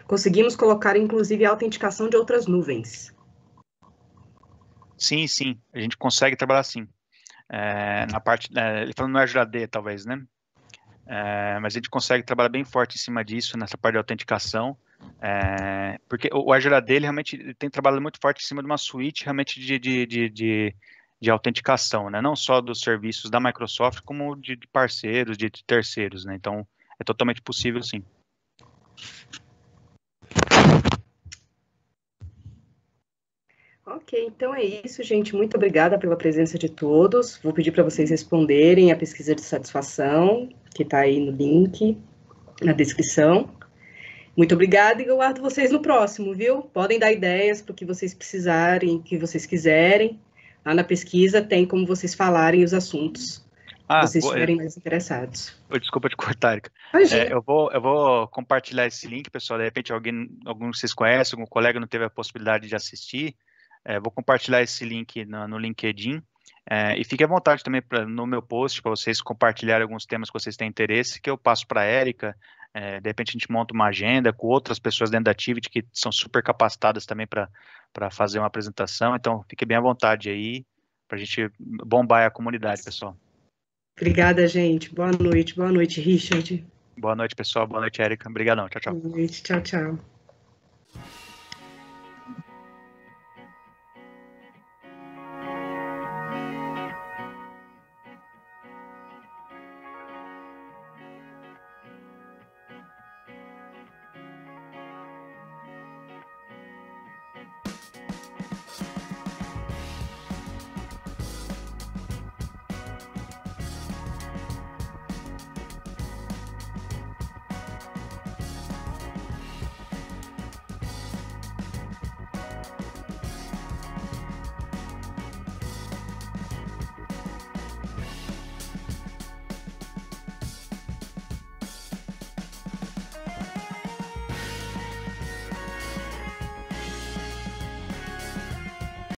conseguimos colocar inclusive a autenticação de outras nuvens. Sim, sim, a gente consegue trabalhar sim. É, na parte, é, ele falou no é Azure AD talvez, né? É, mas a gente consegue trabalhar bem forte em cima disso, nessa parte de autenticação, é, porque o, Azure AD ele realmente ele tem trabalhado muito forte em cima de uma suite realmente de, de, de, de de autenticação, né? Não só dos serviços da Microsoft, como de parceiros, de terceiros, né? Então, é totalmente possível, sim. Ok, então é isso, gente. Muito obrigada pela presença de todos. Vou pedir para vocês responderem a pesquisa de satisfação, que está aí no link, na descrição. Muito obrigada e aguardo vocês no próximo, viu? Podem dar ideias para o que vocês precisarem, o que vocês quiserem. Lá na pesquisa tem como vocês falarem os assuntos ah, vocês estiverem mais interessados. Desculpa te cortar, Erika. É, eu, vou, eu vou compartilhar esse link, pessoal. De repente, alguém, algum vocês conhecem, algum colega não teve a possibilidade de assistir. É, vou compartilhar esse link no, no LinkedIn. É, e fique à vontade também pra, no meu post para vocês compartilharem alguns temas que vocês têm interesse, que eu passo para a Erika é, de repente a gente monta uma agenda com outras pessoas dentro da Activity que são super capacitadas também para fazer uma apresentação. Então, fique bem à vontade aí para a gente bombar a comunidade, pessoal. Obrigada, gente. Boa noite. Boa noite, Richard. Boa noite, pessoal. Boa noite, Erika. Obrigadão. Tchau, tchau. Boa noite. Tchau, tchau.